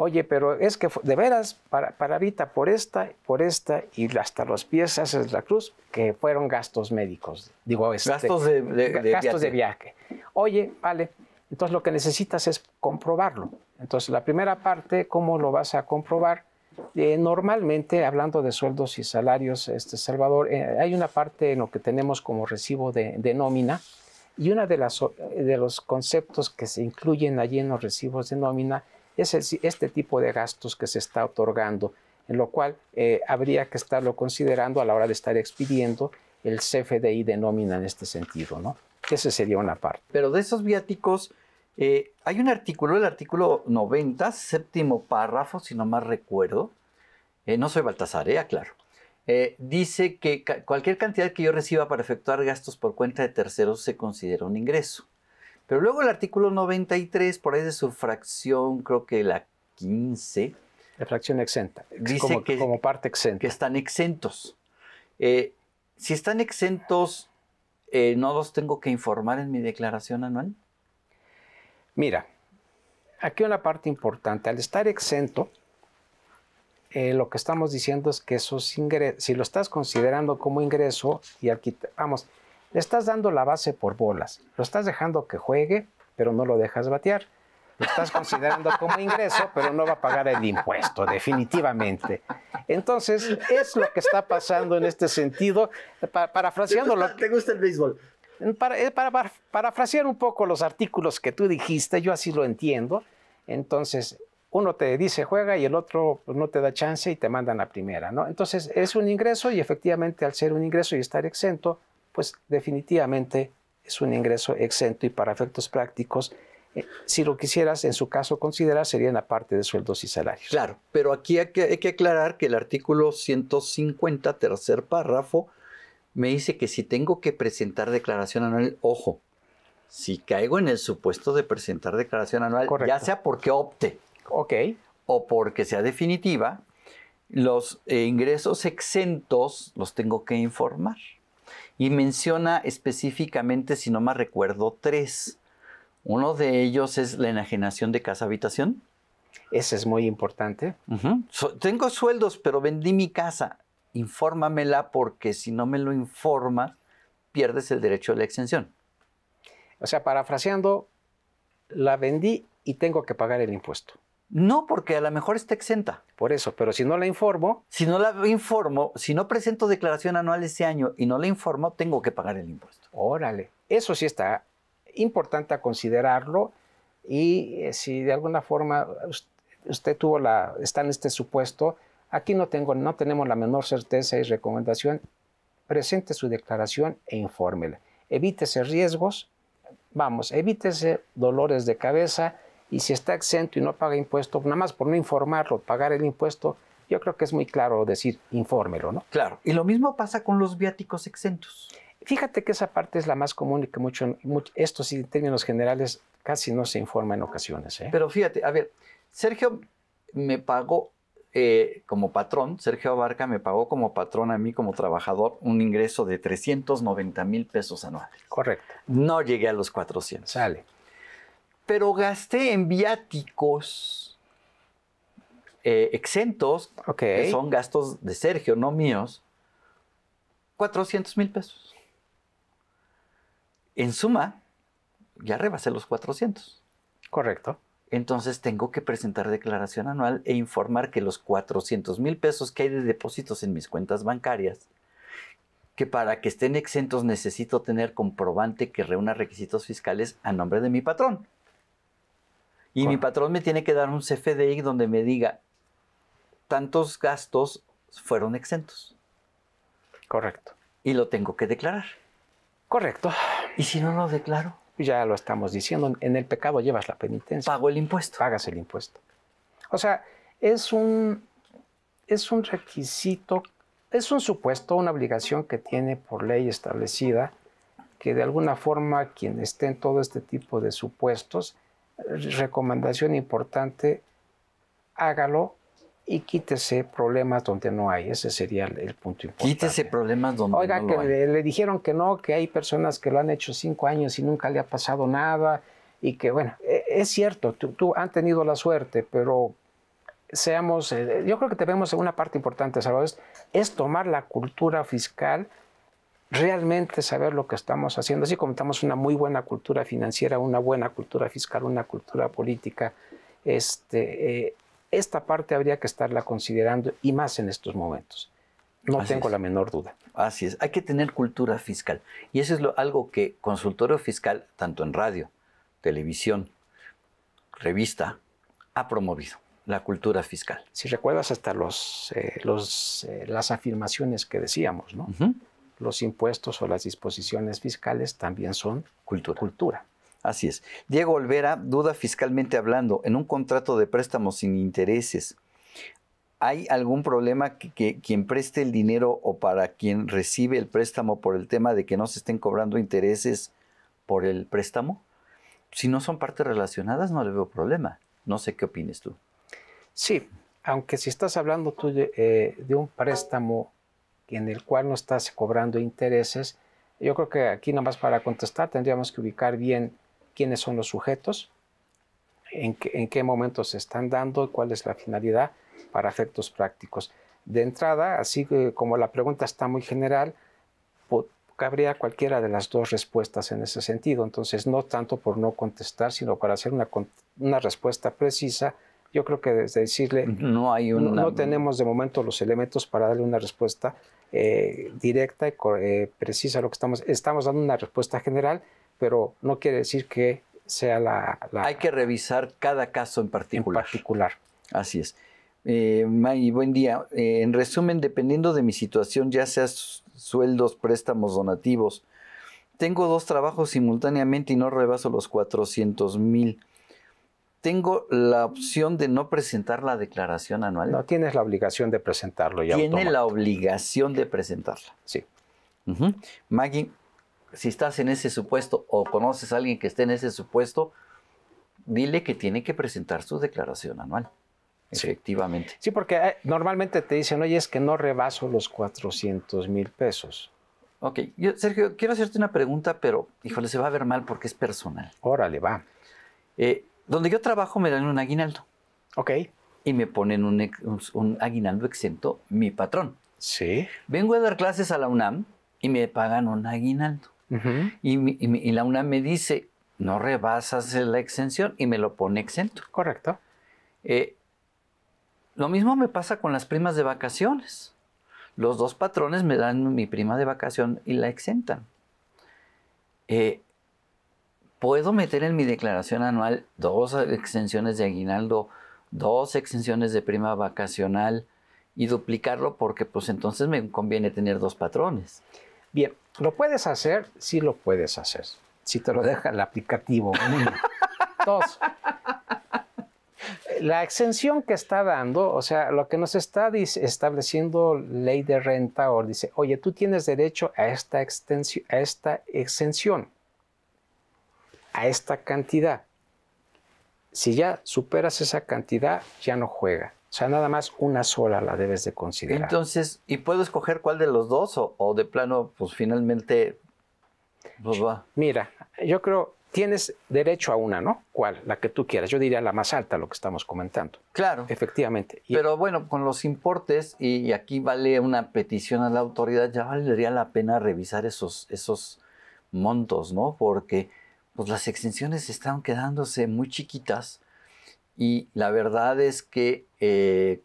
Oye, pero es que de veras, para, ahorita, por esta, por esta, y hasta los pies haces la cruz, que fueron gastos médicos, digo, este, gastos, de, viaje. gastos de viaje. Oye, vale, entonces lo que necesitas es comprobarlo. Entonces, la primera parte, ¿cómo lo vas a comprobar? Eh, normalmente, hablando de sueldos y salarios, este, Salvador, eh, hay una parte en lo que tenemos como recibo de, nómina, y uno de, las, de los conceptos que se incluyen allí en los recibos de nómina es este tipo de gastos que se está otorgando, en lo cual eh, habría que estarlo considerando a la hora de estar expidiendo el CFDI de nómina en este sentido, ¿no? Esa sería una parte. Pero de esos viáticos, eh, hay un artículo, el artículo 90, séptimo párrafo, si no más recuerdo, eh, no soy Baltasar, claro, dice que cualquier cantidad que yo reciba para efectuar gastos por cuenta de terceros se considera un ingreso. Pero luego el artículo 93, por ahí de su fracción, creo que la 15. La fracción exenta. Dice como, parte exenta. Que están exentos. Eh, si están exentos, eh, ¿no los tengo que informar en mi declaración anual? Mira, aquí una parte importante. Al estar exento, eh, lo que estamos diciendo es que esos ingresos, si lo estás considerando como ingreso y aquí, vamos, le estás dando la base por bolas. Lo estás dejando que juegue, pero no lo dejas batear. Lo estás considerando como ingreso, pero no va a pagar el impuesto, definitivamente. Entonces, es lo que está pasando en este sentido, parafraseando ¿Te gusta, el béisbol? Eh, para, parafrasear un poco los artículos que tú dijiste, yo así lo entiendo. Entonces, uno te dice juega y el otro pues, no te da chance y te mandan la primera, Entonces, es un ingreso y efectivamente al ser un ingreso y estar exento, pues definitivamente es un ingreso exento y para efectos prácticos, eh, si lo quisieras, en su caso, considerar, sería en la parte de sueldos y salarios. Claro, pero aquí hay que, aclarar que el artículo 150, tercer párrafo, me dice que si tengo que presentar declaración anual, ojo, si caigo en el supuesto de presentar declaración anual, ya sea porque opte o porque sea definitiva, los eh, ingresos exentos los tengo que informar y menciona específicamente, si no me recuerdo, tres. Uno de ellos es la enajenación de casa-habitación. Ese es muy importante. tengo sueldos, pero vendí mi casa. Infórmamela porque si no me lo informas, pierdes el derecho a la exención. O sea, parafraseando, la vendí y tengo que pagar el impuesto. No, porque a lo mejor está exenta. Por eso, pero si no la informo. Si no la informo, si no presento declaración anual este año y no la informo, tengo que pagar el impuesto. Órale, eso sí está importante a considerarlo y eh, si de alguna forma usted tuvo la, está en este supuesto, aquí no, tengo, no tenemos la menor certeza y recomendación, presente su declaración e infórmela. Evítese riesgos, vamos, evítese dolores de cabeza y si está exento y no paga impuesto, nada más por no informarlo, pagar el impuesto, yo creo que es muy claro decir, infórmelo, ¿no? Claro. Y lo mismo pasa con los viáticos exentos. Fíjate que esa parte es la más común y que mucho, esto en términos generales, casi no se informa en ocasiones. ¿eh? Pero fíjate, a ver, Sergio me pagó eh, como patrón, Sergio Abarca me pagó como patrón a mí como trabajador un ingreso de 390 mil pesos anuales. Correcto. No llegué a los 400. Sale pero gasté en viáticos eh, exentos, que son gastos de Sergio, no míos, 400 mil pesos. En suma, ya rebasé los 400. Correcto. Entonces tengo que presentar declaración anual e informar que los 400 mil pesos que hay de depósitos en mis cuentas bancarias, que para que estén exentos necesito tener comprobante que reúna requisitos fiscales a nombre de mi patrón. Y mi patrón me tiene que dar un CFDI donde me diga tantos gastos fueron exentos. Correcto. Y lo tengo que declarar. Correcto. ¿Y si no lo declaro? Ya lo estamos diciendo, en el pecado llevas la penitencia. Pago el impuesto. Pagas el impuesto. O sea, es un, es un requisito, es un supuesto, una obligación que tiene por ley establecida, que de alguna forma quien esté en todo este tipo de supuestos recomendación importante, hágalo y quítese problemas donde no hay. Ese sería el, punto importante. Quítese problemas donde no hay. Oiga, que le, dijeron que no, que hay personas que lo han hecho cinco años y nunca le ha pasado nada y que, bueno, e, es cierto, tú, han tenido la suerte, pero seamos, eh, yo creo que tenemos una parte importante, Salvador, es, es tomar la cultura fiscal realmente saber lo que estamos haciendo. Así como estamos una muy buena cultura financiera, una buena cultura fiscal, una cultura política, este, eh, esta parte habría que estarla considerando y más en estos momentos. No tengo la menor duda. Así es, hay que tener cultura fiscal. Y eso es algo que Consultorio Fiscal, tanto en radio, televisión, revista, ha promovido, la cultura fiscal. Si recuerdas hasta los, eh, eh, las afirmaciones que decíamos, ¿no? los impuestos o las disposiciones fiscales también son cultura. Así es. Diego Olvera duda fiscalmente hablando, en un contrato de préstamo sin intereses, ¿hay algún problema que, quien preste el dinero o para quien recibe el préstamo por el tema de que no se estén cobrando intereses por el préstamo? Si no son partes relacionadas, no le veo problema. No sé qué opines tú. Sí, aunque si estás hablando tú de eh, un préstamo en el cual no estás cobrando intereses. Yo creo que aquí nomás más para contestar tendríamos que ubicar bien quiénes son los sujetos, en qué, momento se están dando y cuál es la finalidad para efectos prácticos. De entrada, así como la pregunta está muy general, cabría cualquiera de las dos respuestas en ese sentido. Entonces, no tanto por no contestar, sino para hacer una respuesta precisa yo creo que desde decirle, no, hay una... no tenemos de momento los elementos para darle una respuesta eh, directa y eh, precisa a lo que estamos. Estamos dando una respuesta general, pero no quiere decir que sea la... hay que revisar cada caso en particular. particular. Así es. Eh, May, buen día. en resumen, dependiendo de mi situación, ya sea sueldos, préstamos, donativos, tengo dos trabajos simultáneamente y no rebaso los 400 mil tengo la opción de no presentar la declaración anual. No, tienes la obligación de presentarlo ya. Tiene la obligación de presentarla. Sí. Maggie, si estás en ese supuesto o conoces a alguien que esté en ese supuesto, dile que tiene que presentar su declaración anual. Efectivamente. Sí, porque eh, normalmente te dicen, oye, es que no rebaso los 400 mil pesos. Ok, Yo, Sergio, quiero hacerte una pregunta, pero híjole, se va a ver mal porque es personal. Órale, va. Eh, donde yo trabajo me dan un aguinaldo. Ok. Y me ponen un, aguinaldo exento mi patrón. Sí. Vengo a dar clases a la UNAM y me pagan un aguinaldo. y, la UNAM me dice, no rebasas la exención y me lo pone exento. Correcto. Eh, lo mismo me pasa con las primas de vacaciones. Los dos patrones me dan mi prima de vacación y la exentan. Eh, puedo meter en mi declaración anual dos extensiones de aguinaldo, dos extensiones de prima vacacional y duplicarlo porque pues entonces me conviene tener dos patrones. Bien, ¿lo puedes hacer? Sí lo puedes hacer, si te lo deja el aplicativo. dos, la exención que está dando, o sea, lo que nos está estableciendo ley de renta o dice, oye, tú tienes derecho a esta, a esta exención a esta cantidad. Si ya superas esa cantidad, ya no juega. O sea, nada más una sola la debes de considerar. Entonces, ¿y puedo escoger cuál de los dos o, de plano, pues finalmente, pues, va? Mira, yo creo, tienes derecho a una, ¿no? ¿Cuál? La que tú quieras. Yo diría la más alta, lo que estamos comentando. Claro. Efectivamente. Pero bueno, con los importes, y, aquí vale una petición a la autoridad, ya valdría la pena revisar esos, esos montos, ¿no? Porque pues las extensiones están quedándose muy chiquitas y la verdad es que eh,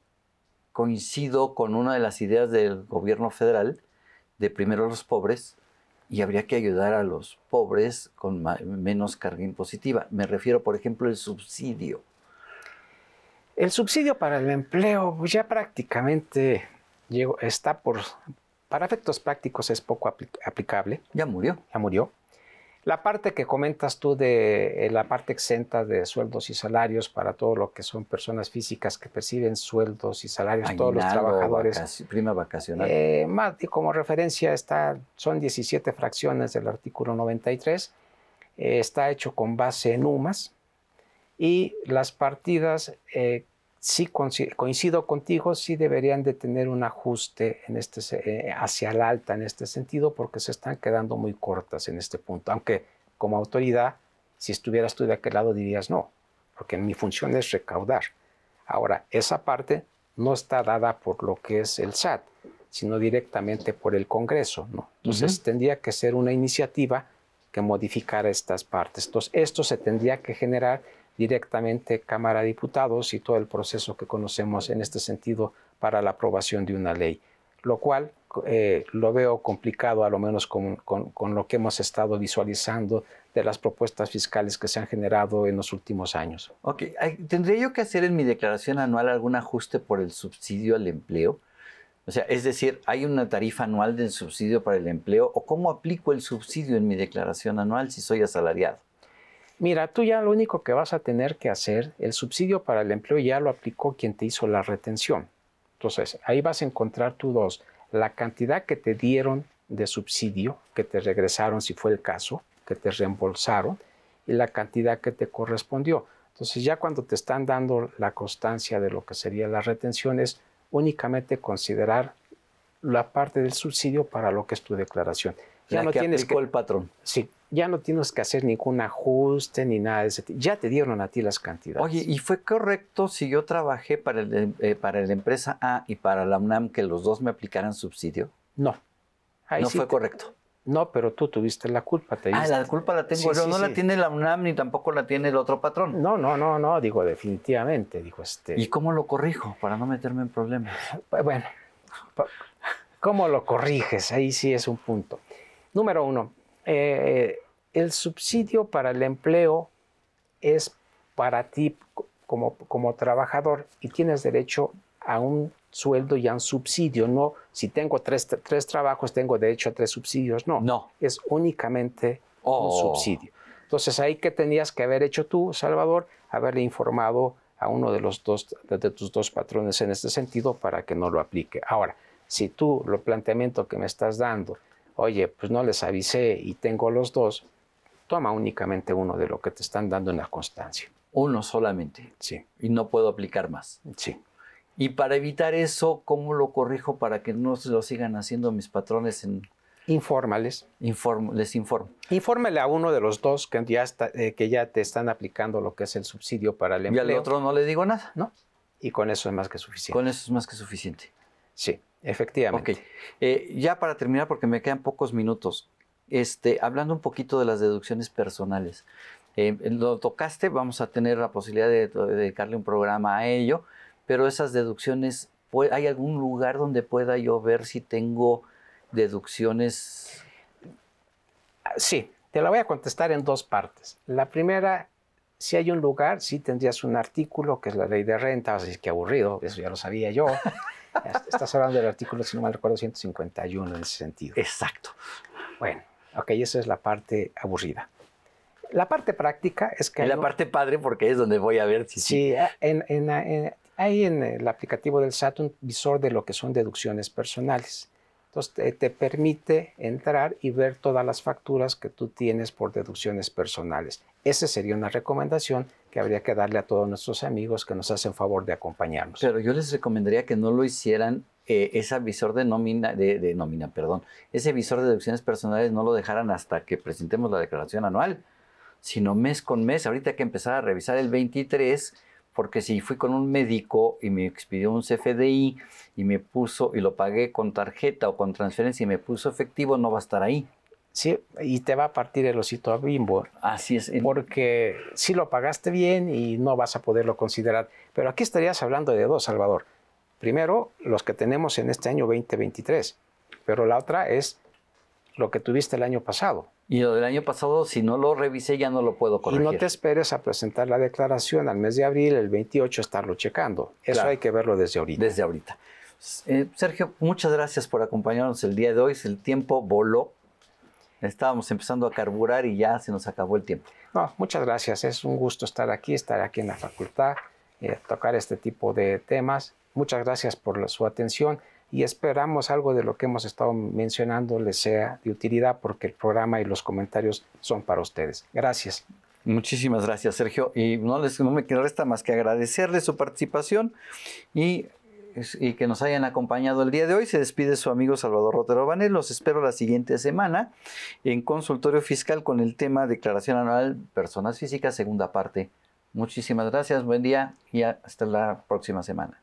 coincido con una de las ideas del gobierno federal de primero los pobres y habría que ayudar a los pobres con menos carga impositiva. Me refiero, por ejemplo, al subsidio. El subsidio para el empleo pues, ya prácticamente está por, para efectos prácticos es poco aplicable. Ya murió. Ya murió. La parte que comentas tú de eh, la parte exenta de sueldos y salarios para todo lo que son personas físicas que perciben sueldos y salarios, todos los trabajadores. prima vacacional. Eh, más, como referencia está, son 17 fracciones del artículo 93. Eh, está hecho con base en UMAS y las partidas sí coincido contigo, sí deberían de tener un ajuste en este, eh, hacia el alta en este sentido porque se están quedando muy cortas en este punto. Aunque como autoridad, si estuvieras tú de aquel lado dirías no, porque mi función es recaudar. Ahora, esa parte no está dada por lo que es el SAT, sino directamente por el Congreso. ¿no? Entonces tendría que ser una iniciativa que modificara estas partes. Entonces, esto se tendría que generar directamente Cámara de Diputados y todo el proceso que conocemos en este sentido para la aprobación de una ley, lo cual eh, lo veo complicado, a lo menos con, con, con, lo que hemos estado visualizando de las propuestas fiscales que se han generado en los últimos años. Ok, ¿tendría yo que hacer en mi declaración anual algún ajuste por el subsidio al empleo? O sea, es decir, ¿hay una tarifa anual del subsidio para el empleo o cómo aplico el subsidio en mi declaración anual si soy asalariado? Mira, tú ya lo único que vas a tener que hacer, el subsidio para el empleo ya lo aplicó quien te hizo la retención. Entonces, ahí vas a encontrar tú dos, la cantidad que te dieron de subsidio, que te regresaron si fue el caso, que te reembolsaron, y la cantidad que te correspondió. Entonces, ya cuando te están dando la constancia de lo que sería la retención, es únicamente considerar la parte del subsidio para lo que es tu declaración. Ya no tienes que... el patrón. Sí, ya no tienes que hacer ningún ajuste ni nada de ese tipo. Ya te dieron a ti las cantidades. Oye, ¿y fue correcto si yo trabajé para, em, eh, para la empresa A y para la UNAM que los dos me aplicaran subsidio? No. no fue correcto. No, pero tú tuviste la culpa. Te ah, la culpa la tengo yo. Sí, no la tiene la UNAM ni tampoco la tiene el otro patrón. No, no, no, no. Digo, definitivamente. Digo, este... ¿Y cómo lo corrijo para no meterme en problemas? Pues, bueno, ¿cómo lo corriges? Ahí sí es un punto. Número uno, eh, el subsidio para el empleo es para ti como, trabajador y tienes derecho a un sueldo y a un subsidio. No, si tengo tres, trabajos, tengo derecho a tres subsidios. No, no. es únicamente un oh. subsidio. Entonces, ahí que tenías que haber hecho tú, Salvador, haberle informado a uno de, los dos, de tus dos patrones en este sentido para que no lo aplique. Ahora, si tú lo planteamiento que me estás dando, oye, pues no les avisé y tengo los dos, toma únicamente uno de lo que te están dando en la constancia. Uno solamente. Sí. Y no puedo aplicar más. Sí. Y para evitar eso, ¿cómo lo corrijo para que no se lo sigan haciendo mis patrones en... informales les informo. Infórmale a uno de los dos que ya, eh, que ya te están aplicando lo que es el subsidio para el empleo. Y al otro no le digo nada, ¿no? Y con eso es más que suficiente. Con eso es más que suficiente. Sí, efectivamente. Ok. Eh, ya para terminar, porque me quedan pocos minutos, este, hablando un poquito de las deducciones personales. Eh, lo tocaste, vamos a tener la posibilidad de, dedicarle un programa a ello, pero esas deducciones, ¿hay algún lugar donde pueda yo ver si tengo deducciones? Sí, te la voy a contestar en dos partes. La primera, si hay un lugar, sí tendrías un artículo, que es la ley de renta, así que aburrido, eso ya lo sabía yo. Estás hablando del artículo, si no mal recuerdo, 151 en ese sentido. Exacto. Bueno, Ok, esa es la parte aburrida. La parte práctica es que... Y la parte padre porque es donde voy a ver si... Sí, sí. En, hay en el aplicativo del SAT un visor de lo que son deducciones personales. Entonces te, permite entrar y ver todas las facturas que tú tienes por deducciones personales. Esa sería una recomendación que habría que darle a todos nuestros amigos que nos hacen favor de acompañarnos. Pero yo les recomendaría que no lo hicieran eh, ese visor de nómina, de, de nómina, perdón, ese visor de deducciones personales no lo dejaran hasta que presentemos la declaración anual, sino mes con mes. Ahorita hay que empezar a revisar el 23 porque si fui con un médico y me expidió un CFDI y me puso y lo pagué con tarjeta o con transferencia y me puso efectivo, no va a estar ahí. Sí, y te va a partir el osito a bimbo. Así es. Porque si lo pagaste bien y no vas a poderlo considerar. Pero aquí estarías hablando de dos, Salvador. Primero, los que tenemos en este año 2023. Pero la otra es lo que tuviste el año pasado. Y lo del año pasado, si no lo revisé, ya no lo puedo corregir. Y no te esperes a presentar la declaración al mes de abril, el 28, estarlo checando. Eso hay que verlo desde ahorita. Desde ahorita. Eh, Sergio, muchas gracias por acompañarnos el día de hoy. El tiempo voló. Estábamos empezando a carburar y ya se nos acabó el tiempo. No, muchas gracias. Es un gusto estar aquí, estar aquí en la facultad, eh, tocar este tipo de temas. Muchas gracias por su atención y esperamos algo de lo que hemos estado mencionando les sea de utilidad porque el programa y los comentarios son para ustedes. Gracias. Muchísimas gracias, Sergio. Y no, les, no me resta más que agradecerle su participación y, y, que nos hayan acompañado el día de hoy. Se despide su amigo Salvador Rotero Banel. Los espero la siguiente semana en Consultorio Fiscal con el tema Declaración Anual Personas Físicas, segunda parte. Muchísimas gracias, buen día y hasta la próxima semana.